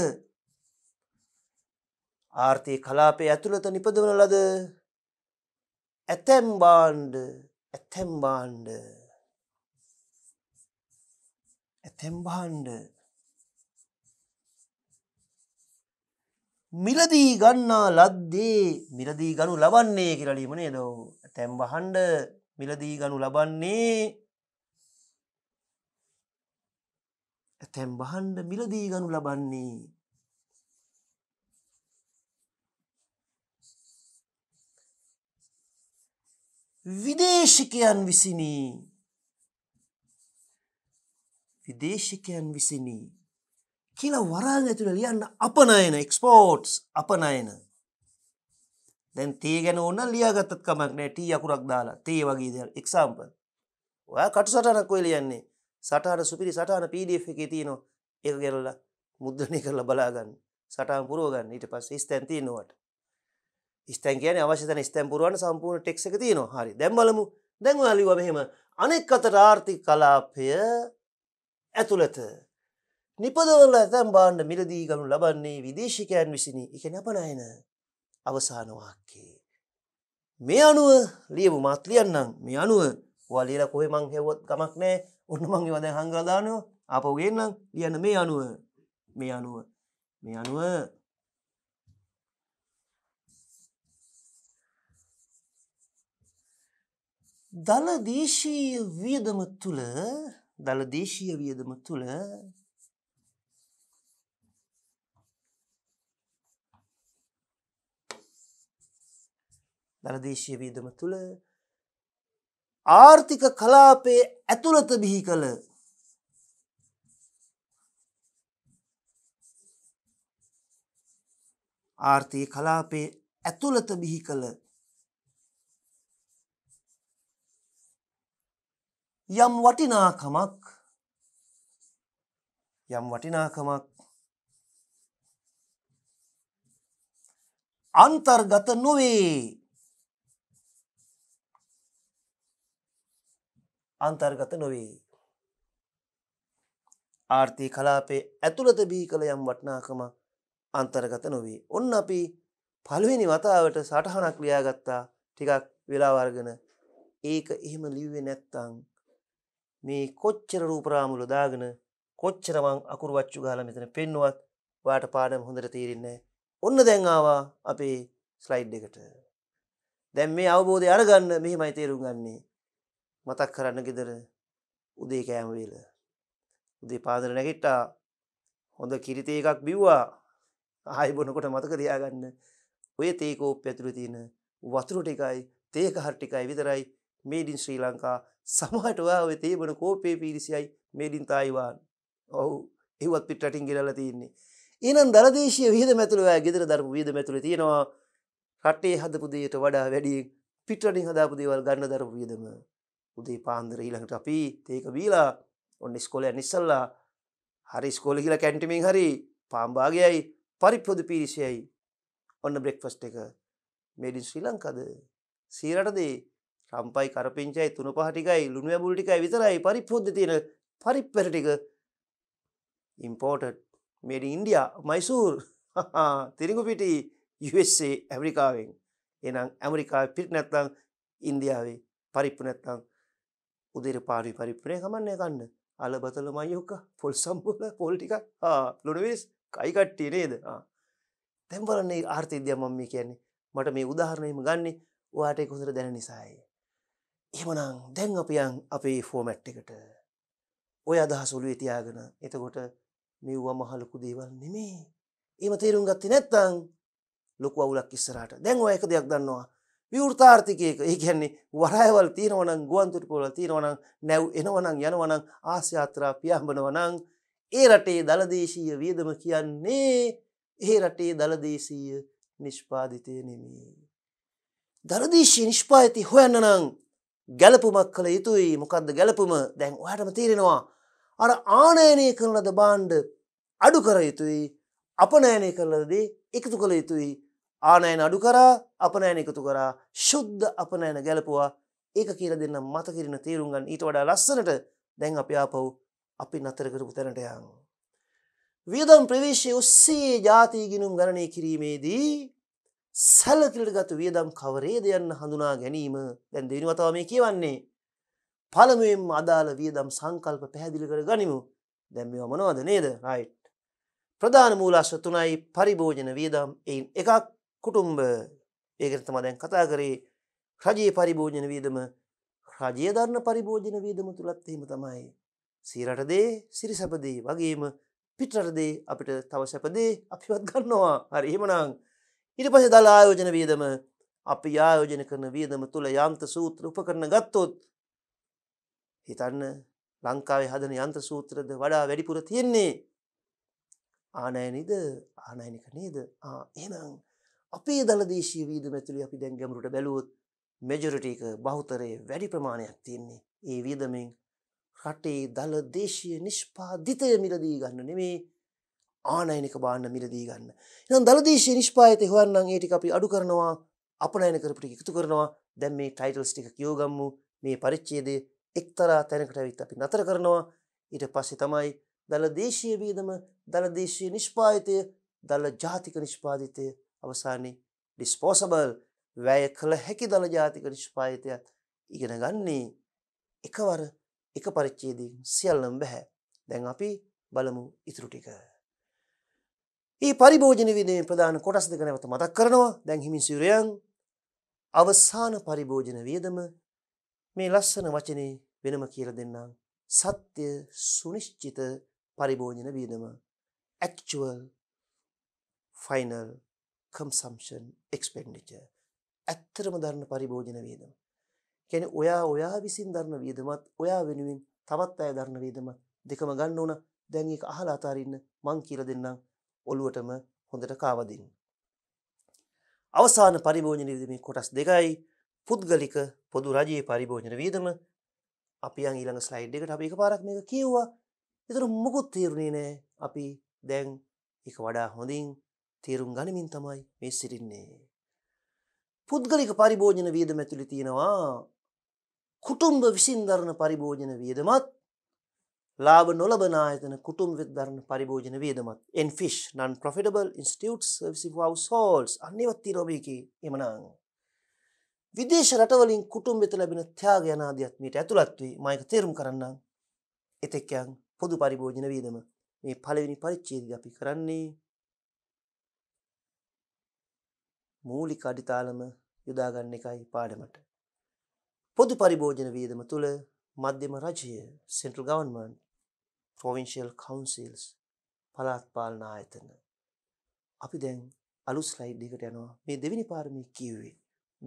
ආර්ථය කලාපය ඇතුළත නිපදවන ලද ඇතැම් බාණ්ඩ ඇතැම් බාණ්ඩ ඇතැම් භාණ්ඩ මිලදී ගන්නා ලද්දේ මිලදී ගනු ලබන්නේ කියලලීමනේ දව ඇතැම් බහන්ඩ මිලදී ගනු ලබන්නේ ඇතැම් බහන්ඩ මිලදී ගනු ලබන්නේ විදේශිකයන් විසිනී විදේශිකයන් විසිනි කියලා වරාග ඇතුළ ලියන්න අපනයන එක්ස්පෝට්ස් අපනයන දැන් තේ ගැන ඕන්න ලියාගත්තත් කමක් නෑ ටී අකුරක් දාලා තේ වගේ දෙ එක්සාම්ප ඔය කටු සටනක් කොයි ලියන්නේ සටහට සුපිරි සටහන පඩF එක තියනවා එක ගැරල්ලා මුද්‍රණය කරලා බලාගන්න සටහන් පුරුවගන්න ඊට පස්ස ස්තැන් තියනවට ස්තැන් කියන අවශ්‍යතන ස්තැන් පුරුවන් සම්පූර්ණ ටෙක් එක තියනවා හරි දැම් බලමු දැන් අලිව මෙහෙම අනෙක් අතර ආර්ථික කලාපය ඇතුළත නිපදවල ඇතැම් බාණ්ඩ මිලදී ගනු ලබන්නේ විදේශිකයන් විසිනි එක නැපනයන අවසානවාක්කේ. මේ අනුව ලියපු මාත් ලියන්නම් මේ අනුව වලියල කොහෙ මං හෙවොත් කමක් නෑ ඔන්න මංගේ වද හංග්‍රධානයෝ අප ගන්නම් ලියන මේ අනුව මේ අනුව මේ අනුව දල දේශී වියදම තුළ දළ දේශීය වියදම තුළ දළදේශීය වියදම තුළ ආර්ථික කලාපයේ ඇතුළත බිහි කළ ආර්ථී කලාපයේ ඇතුළත බිහි කළ යම් වටිනාකමක් යම් වටිනාකමක් අන්තර්ගත නොවේ අන්තර්ගත නොවේ ආර්ථී කලාපේ ඇතුළත බී කළ යම් වටනාකම අන්තර්ගත නොවේ ඔන්න අපි පළුවනි වතාවට සටහනක් ලියාගත්තා ටිකක් වෙලාවර්ගෙන ඒක එහෙම ලිව්වේ නැත්තං මේ කොච්චර රූපරාමුල දාගෙන කොච්චරමං අකුරුවච්චු ගාලා මෙතන පෙන්නුවත් වාට පාඩම හොඳට තේරෙන්නේ ඔන්න දැන් ආවා අපේ ස්ලයිඩ් එකට දැන් මේ අවබෝධය අරගන්න මෙහෙමයි තේරුම් ගන්නේ මතක් කරන්න ගෙදර උදේ කෑම වේල උදේ පාදර නැගිට්ටා හොඳ කිරිතේ එකක් බිව්වා ආයි බොනකොට මතක දයාගන්න ඔය තේකෝප් ඇතුළ තියෙන වතුර ටිකයි තේකහර ටිකයි විතරයි මේඩින් ශ්‍රී ලංකා සමහට ඔයා ඔය තේබන කෝපේ පිරිසියයි මේඩින් තායිවාන් ඔහු ඒවත් පිට රටින් ගෙනල්ලා තියන්නේ එහෙනම් දරදේශීය විහිද මැතුළු ඔයා ගෙදර දරපු විහිද මැතුළු තියෙනවා රටේ හදපු දේට වඩා වැඩි පිට රටින් හදාපු දේවල් ගන්න දරපු විහිදම උදේ පාන්දර ඊළඟට අපි තේක බීලා ඔන්න ස්කෝලයන් ඉස්සල්ලා හරි ස්කෝල කියලා කැන්ටිමින් හරි පාම්භාගයයි පරිප්පොද පිරිසියයි ඔන්න බ්‍රෙක්ෆස්ට එක මේඩින් ශ්‍රී ලංකද සීරටදේ සම්පයි කරපිංචයි තුන පහටිකයි ලුණු ඇබුල් ටිකයි විතරයි පරිපොද්ධ තියෙන පරිප්පෙර ටික ඉම්පෝර්ටඩ් මේඩ ඉන්ඩියා මයිසූර් තිරිඟු පිටි USA ඇමරිකාවෙන් එනම් ඇමරිකා පිට නැත්තං ඉන්දියාවේ පරිප්පු නැත්තං උදෙර පාරි පරිප්පනය කමන්නේ කන්න අල බතල මයෝක පොල් සම්පූල පොල්ටික ලොඩවෙස් කයිකට්ටිය නේද තැම්බරන්නේ ආර්ථ ඉද්‍යමම්මි කියන්නේ මට මේ උදාහරණයම ගන්නේ වාටය කොසර දැන නිසායේ එහමනං දැන් අපියන් අපේ ෆෝමැට් එකට ඔය අදහ සුළු ඉතියාගෙන එතකොට මෙව්වා මහලොකු දේවල් නෙමේ ඒම තේරුම් ගත්ති නැත්තං ලොකු අවුලක් ඉස්සරට දැන් ඔය එක දෙයක් දන්නවා විවෘතාර්ථිකයක ඒ කියන්නේ වරයවල් තියෙනවනං ගුවන්තුට පොල තියෙනවනං නැව් එනවනං යනවනං ආස්‍යාත්‍රා පියම්බනවනං ඒ රටේ දළදේශීය වියදම කියන්නේ ඒ රටේ දළදේශීය නිෂ්පාධිතය නෙමේ. දළදේශී නිෂ්පාති හොයන්නනං ගැලපුමක් කළ යුතුයි මොකක්ද ගැලපුම දැන් ඔහටම තීරෙනවා. අර ආනයනය කරලද බාණ්ඩ අඩු කර යුතුයි අප නෑනය කරලදී එකතු කළ යුතුයි ආනයන අඩු කරා අප නෑන එකතු කරා ශුද්ධ අප නෑන ගැලපුවා ඒක කියල දෙන්න මත කිරන තේරුම්ගන් ඊට වඩා ලස්සනට දැන් අපි ආපව් අපි නතර කරපු තැනටයන්. වියදම් ප්‍රවේශය ඔස්සේ ජාතිීගිනුම් ගණනය කිරීමේදී සැලකිලට ගත වියදම් කවරේද යන්න හඳුනා ගැනීම දැන් දෙවිනි වතාව මේ කියවන්නේ පළමුවෙන්ම අදාළ වියදම් සංකල්ප පැහැදිලි කර ගනිමු දැන් මෙව මොනවද නේද රයිට් ප්‍රධාන මූලාශ්‍ර තුනයි පරිභෝජන වියදම් එයින් එකක් කුටුම්බ ඒකට තමයි දැන් කතා කරේ රජයේ පරිභෝජන වියදම රජය දරන පරිභෝජන වියදම තුලත් එහෙම තමයි සිරට දේ සිරිසැපදේ වගේම පිටරට දේ අපිට තව සැපදේ අපිවත් ගන්නවා හරි එහෙමනම් ඉට පස දළ ආයෝජන වියදම අපි යායෝජන කරන වියදම තුළ යන්ත සූත්‍ර උපකරන ගත්තොත් හිතන්න ලංකාවේ හදන යන්ත සූත්‍රද වඩා වැඩිපුර තියෙන්නේ ආනයනිද ආනයනික නේද එනම් අපේ දළදේශී වීද මැතුළි අපි දැන් ගැමරුට බැලුවොත් මෙජරටක බෞතරයේ වැඩි ප්‍රමාණයක් තියන්නේ ඒ වියදමෙන් රටේ දළ දේශය නිෂ්පාධිතය මිලදී ගන්න නෙමේ ආනයනික බාන්න මිලදී ගන්න. එනම් දලදේශය නිෂ්පායත හොයන්නම් ඒ ටික අපි අඩු කරනවා අපනයන කරපු ටික එකතු කරනවා. දැන් මේ ටයිටල්ස් ටික කියෝගම්මු මේ පරිච්ඡේදය එක්තරා තැනකට ඇවිත් අපි නතර කරනවා. ඊට පස්සේ තමයි දලදේශීය වියදම, දලදේශීය නිෂ්පාදිතය, දල ජාතික නිෂ්පාදිතය අවසානයේ disposable වැය කළ හැකි දල ජාතික නිෂ්පාදිතයත් ඉගෙන ගන්නේ එකවර එක පරිච්ඡේදයෙන් සියල්ලම බෑ. දැන් අපි බලමු ඉතුරු ටික. ඒ පරිභෝජන විදේ ප්‍රධාන කොටස් දෙක නැවත මතක් කරනවා දැන් හිමිසිරයන් අවසාන පරිභෝජන වියදම මේ ලස්සන වචනේ වෙනම කියල දෙන්නම් සත්‍ය සුනිශ්චිත පරිභෝජන වියදම ඇක්චුවල් ෆයිනල් කම්සම්ෂන් එක්ස්පෙන්ඩිච ඇත්තරම ධරණ පරිභෝජන වියදම කැන ඔයා ඔයා විසින් ධරණ වියදමත් ඔයා වෙනුවෙන් තවත් අය ධරණ වියදම දෙකම ගන්න ඕන දැන්ඒ අහලා අතාරන්න මං කියල දෙන්නම් ඔළුවටම හොඳට කාවදින්. අවසාන පරිභෝජනයද මේ කොටස් දෙකයි පුද්ගලික පොදු රජයේ පරිභෝජන වියදම අපියන් ඊළඟ ස්ලයිඩ් එකට අපි එක පාරක් මේක කිව්වා එතුර මොකුත් තේරුණේ නෑ අපි දැන් එක වඩා හොඳින් තේරුම් ගනිමින් තමයි මේ සිරින්නේ. පුද්ගලික පරිභෝජන වියදම ඇතුළි තියෙනවා කුටුම්බ විසින්දරණ පරිභෝජන වියදමත් ලාභ නොලබන ආයතන කුටුම් වෙදරන පරිභෝජන වියදමත් එන්ෆිෂ් නන් ප්‍රොෆිටබල් ඉන්ස්ටියුට් හවස්හෝල්ස් අනිවත් තිරෝබයකි එමනාං. විදේශ රටවලින් කුටුම් වෙත ලැබෙන ත්‍යාග යනාදයක් මීට ඇතුළත්වී මයක තේරුම් කරන්න එතෙක්කයන් පොදු පරිභෝජන වීදම මේ පලවෙනි පරිච්චේද අපි කරන්නේ මූලි කඩිතාලම යොදාගන්න එකයි පාඩමට. පොදු පරිභෝජන වීදම තුළ මධ්‍යම රජය සෙන්ට්‍රල් ගවන්මන් ප්‍රොවිංශල් කවන්සිල්ස් පලාත් පාලන ආයතන අපි දැන් අලුස් ලයිඩ් එකට යනවා මේ දෙවිනි පාරමී කිව්වේ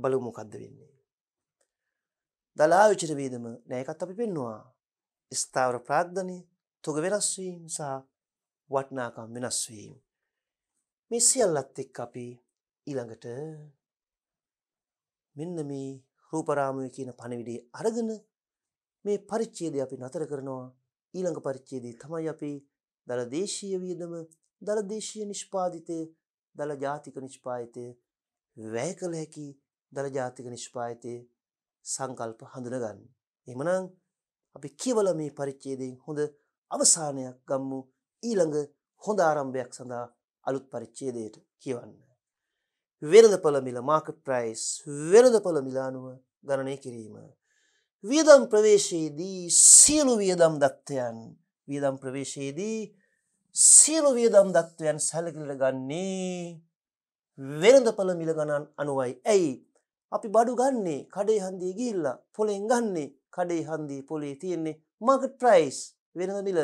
බලු මොකක්ද වෙන්නේ දලා විචර වේදම නෑකත් අපි පෙන්නවා ස්ථාවර ප්‍රාග්ධනය තොග වෙනස්වීම් සහ වටනාකම් වෙනස්වීම් මේ සියල්ලත් එක් අපි ඊළඟට මෙන්න මේ රූපරාමය කියන පණවිඩේ අරගෙන මේ පරිච්ඡේදය අපි නතර කරනවා. ඊළඟ පරිච්ඡේදයේ තමයි අපි දල දේශීය වියදම, දල දේශීය නිෂ්පාදිතය, දල ජාතික නිෂ්පාදිතය, වැය කළ හැකි දල ජාතික නිෂ්පාදිතයේ සංකල්ප හඳුනගන්නේ. එහෙමනම් අපි කියවල මේ පරිච්ඡේදයෙන් හොඳ අවසානයක් ගම්මු. ඊළඟ හොඳ ආරම්භයක් සඳහා අලුත් පරිච්ඡේදයට කියවන්න. වෙළඳපළ මිල මාකට් ප්‍රයිස් වෙළඳපළ මිල අනුව ගණනය කිරීම වියදම් ප්‍රවේශයේදී සියලු වියදම් දත්වයන් වියදම් ප්‍රවේශයේදී සියලු වියදම් දත්වයන් සැලකිලට ගන්නේ වෙළඳපළ මිල ගණන් අනුවයි. ඇයි අපි බඩු ගන්නේ කඩේ හන්දී ගිහිල්ලා පොලෙන් ගන්නේ කඩේ හන්දී පොලේ තියෙන්නේ මගට ප්‍රයිස් වෙනද මිල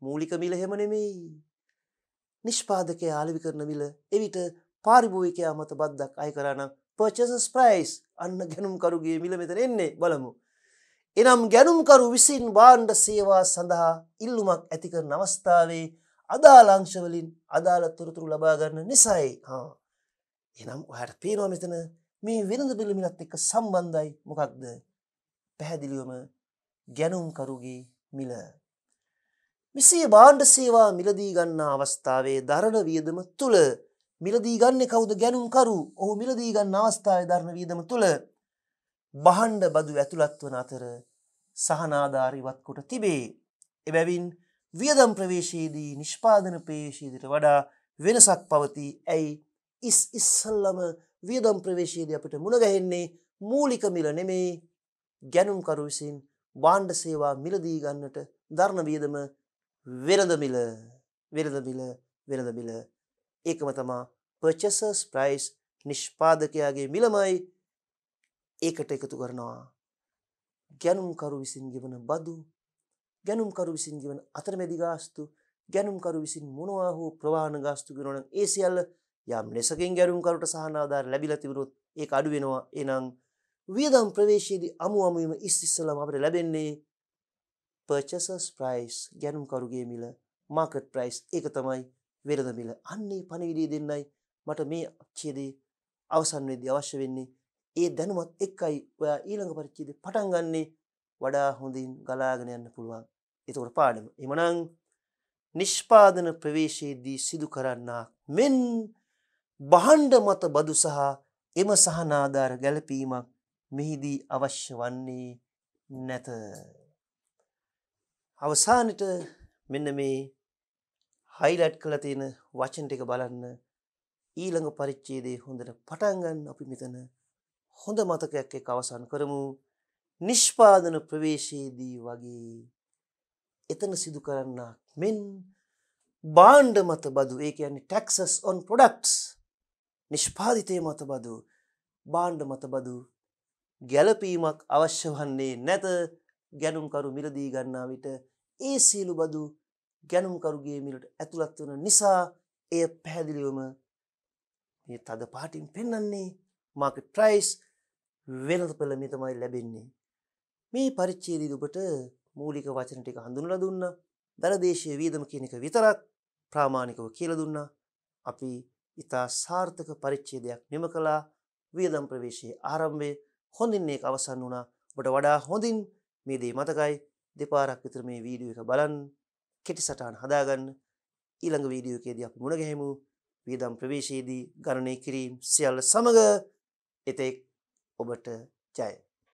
මූලික මිල හෙමනෙමෙයි. නිෂ්පාදකය ආලිවි කරන මිල එවිට පාරිභූවිකයා මත බද්දක් අය කරනම් පර්චසස් ප්‍රයිස් අන්න ගැනුම්කරුගේ මිල මෙතර එන්නේ බලමු. එනම් ගැනුම්කරු විසින් බාණ්ඩ සේවා සඳහා ඉල්ලුමක් ඇති කරන අවස්ථාවේ අදාළ අංශවලින් අදාළ තොරතුරු ලබා ගන්න නිසයි. හා. එනම් ඔයාට පේනවා මෙතන මේ වෙළඳ පිළිමිලත් එක්ක සම්බන්ධයි මොකක්ද? පැහැදිලිවම ගැනුම්කරුගේ මිල. මෙසේ බාණ්ඩ සේවා මිලදී ගන්නා අවස්ථාවේ දරණ වියදම තුල මිලදී ගන්නේ කවුද ගැනුම්කරු? ඔහු මිලදී ගන්න අවස්ථාවේ දරණ වියදම තුල බහන්ඩ බදු ඇතුළත් වන අතර සහනාධාරිවත් කොට තිබේ. එබැවින් වියදම් ප්‍රවේශයේදී නිෂ්පාදන ප්‍රේශීදිට වඩා වෙනසක් පවති ඇයි ඉස් ඉස්සල්ලම වියදම් ප්‍රවේශයේද අපට මුණගැහෙන්නේ මූලික මිල නෙමේ ගැනුම්කරු විසින් බාණ්ඩ සේවා මිලදී ගන්නට ධර්ණ වියදම වෙරදමිල වෙරදමිල වෙරදමිල ඒකම තමා පර්චසස් ප්‍රයිස් නිෂ්පාදකයාගේ මිලමයි ඒකට එකතු කරනවා ගැනුම්කරු විසින් ගෙවන බදු ගැනුම්කරු විසින් ගෙවන අතරමැදි ගාස්තු ගැනුම්කරු විසින් මොනවා හෝ ප්‍රවාණ ගාස්තු කරන ඒ සියල්ල යම් ලෙසකින් ගැනුම්කරුට සහනාධාර ලැබිලා තිබුණොත් ඒක අඩු වෙනවා එනං වියදම් ප්‍රවේශයේදී අමු අමුවම ඉස්සෙල්ලාම අපිට ලැබෙන්නේ purchases price ගැනුම්කරුගේ මිල market price ඒක තමයි වෙළඳ මිල අන්නේ පණිවිඩය දෙන්නයි මට මේ අක්ෂයේදී අවසන් වෙද්දී අවශ්‍ය වෙන්නේ ඒ දැනුමත් එක්කයි ඔයා ඊළඟ පරිච්ඡේදය පටන් ගන්නෙ වඩා හොඳින් ගලාගෙන යන්න පුළුවන්. ඒතකොට පාඩම. එමනම් නිෂ්පාදන ප්‍රවේශයේදී සිදු කරන්නා මෙන් බහණ්ඩ මත බදු සහ එම සහනාධාර ගැළපීමක් මෙහිදී අවශ්‍ය වන්නේ නැත. අවසානට මෙන්න මේ හයිලයිට් කළ තියෙන වචන ටික බලන්න ඊළඟ පරිච්ඡේදයේ හොඳට පටන් ගන්න අපි මෙතන හොඳ මතකයක් එක් අවසන් කරමු නිෂ්පාදන ප්‍රවේශයේදී වගේ එතන සිදු කරන්නක් මෙන් බාණ්ඩ මත බදු ඒ කියන්නේ ටැක්සස් ඔන් පොඩක්ස් නිෂ්පාධිතය මත බදු බාණ්ඩ මත බදු ගැලපීමක් අවශ්‍ය වන්නේ නැත ගැනුම්කරු මිලදී ගන්නා විට ඒ සියලු බදු ගැනුම්කරුගේ මිලට ඇතුළත් වන නිසා එය පැහැදිලිවම මේ තද පාටින් පෙන්නන්නේ මාක ට්‍රයිස් වෙනස් පළමි තමයි ලැබෙන්නේ. මේ පරිච්චේදී ඔබට මූලික වචන ටික හඳුන්වලා දුන්නා. දරදේශීය වියදම කියන එක විතරක් ප්‍රාමාණිකව කියලා දුන්නා. අපි ඊතා සාර්ථක පරිච්ඡේදයක් නිම කළා. වියදම් ප්‍රවේශයේ ආරම්භය හොඳින් ඒක අවසන් වුණා. ඔබට වඩා හොඳින් මේ දේ මතකයි. දෙපාරක් විතර මේ වීඩියෝ එක බලන්න. කෙටි සටහන් හදාගන්න. ඊළඟ වීඩියෝ එකේදී අපි මුණ ගැහෙමු. වියදම් ප්‍රවේශයේදී ගණනය කිරීම සියල්ල සමග එතෙක් ඔබට ජය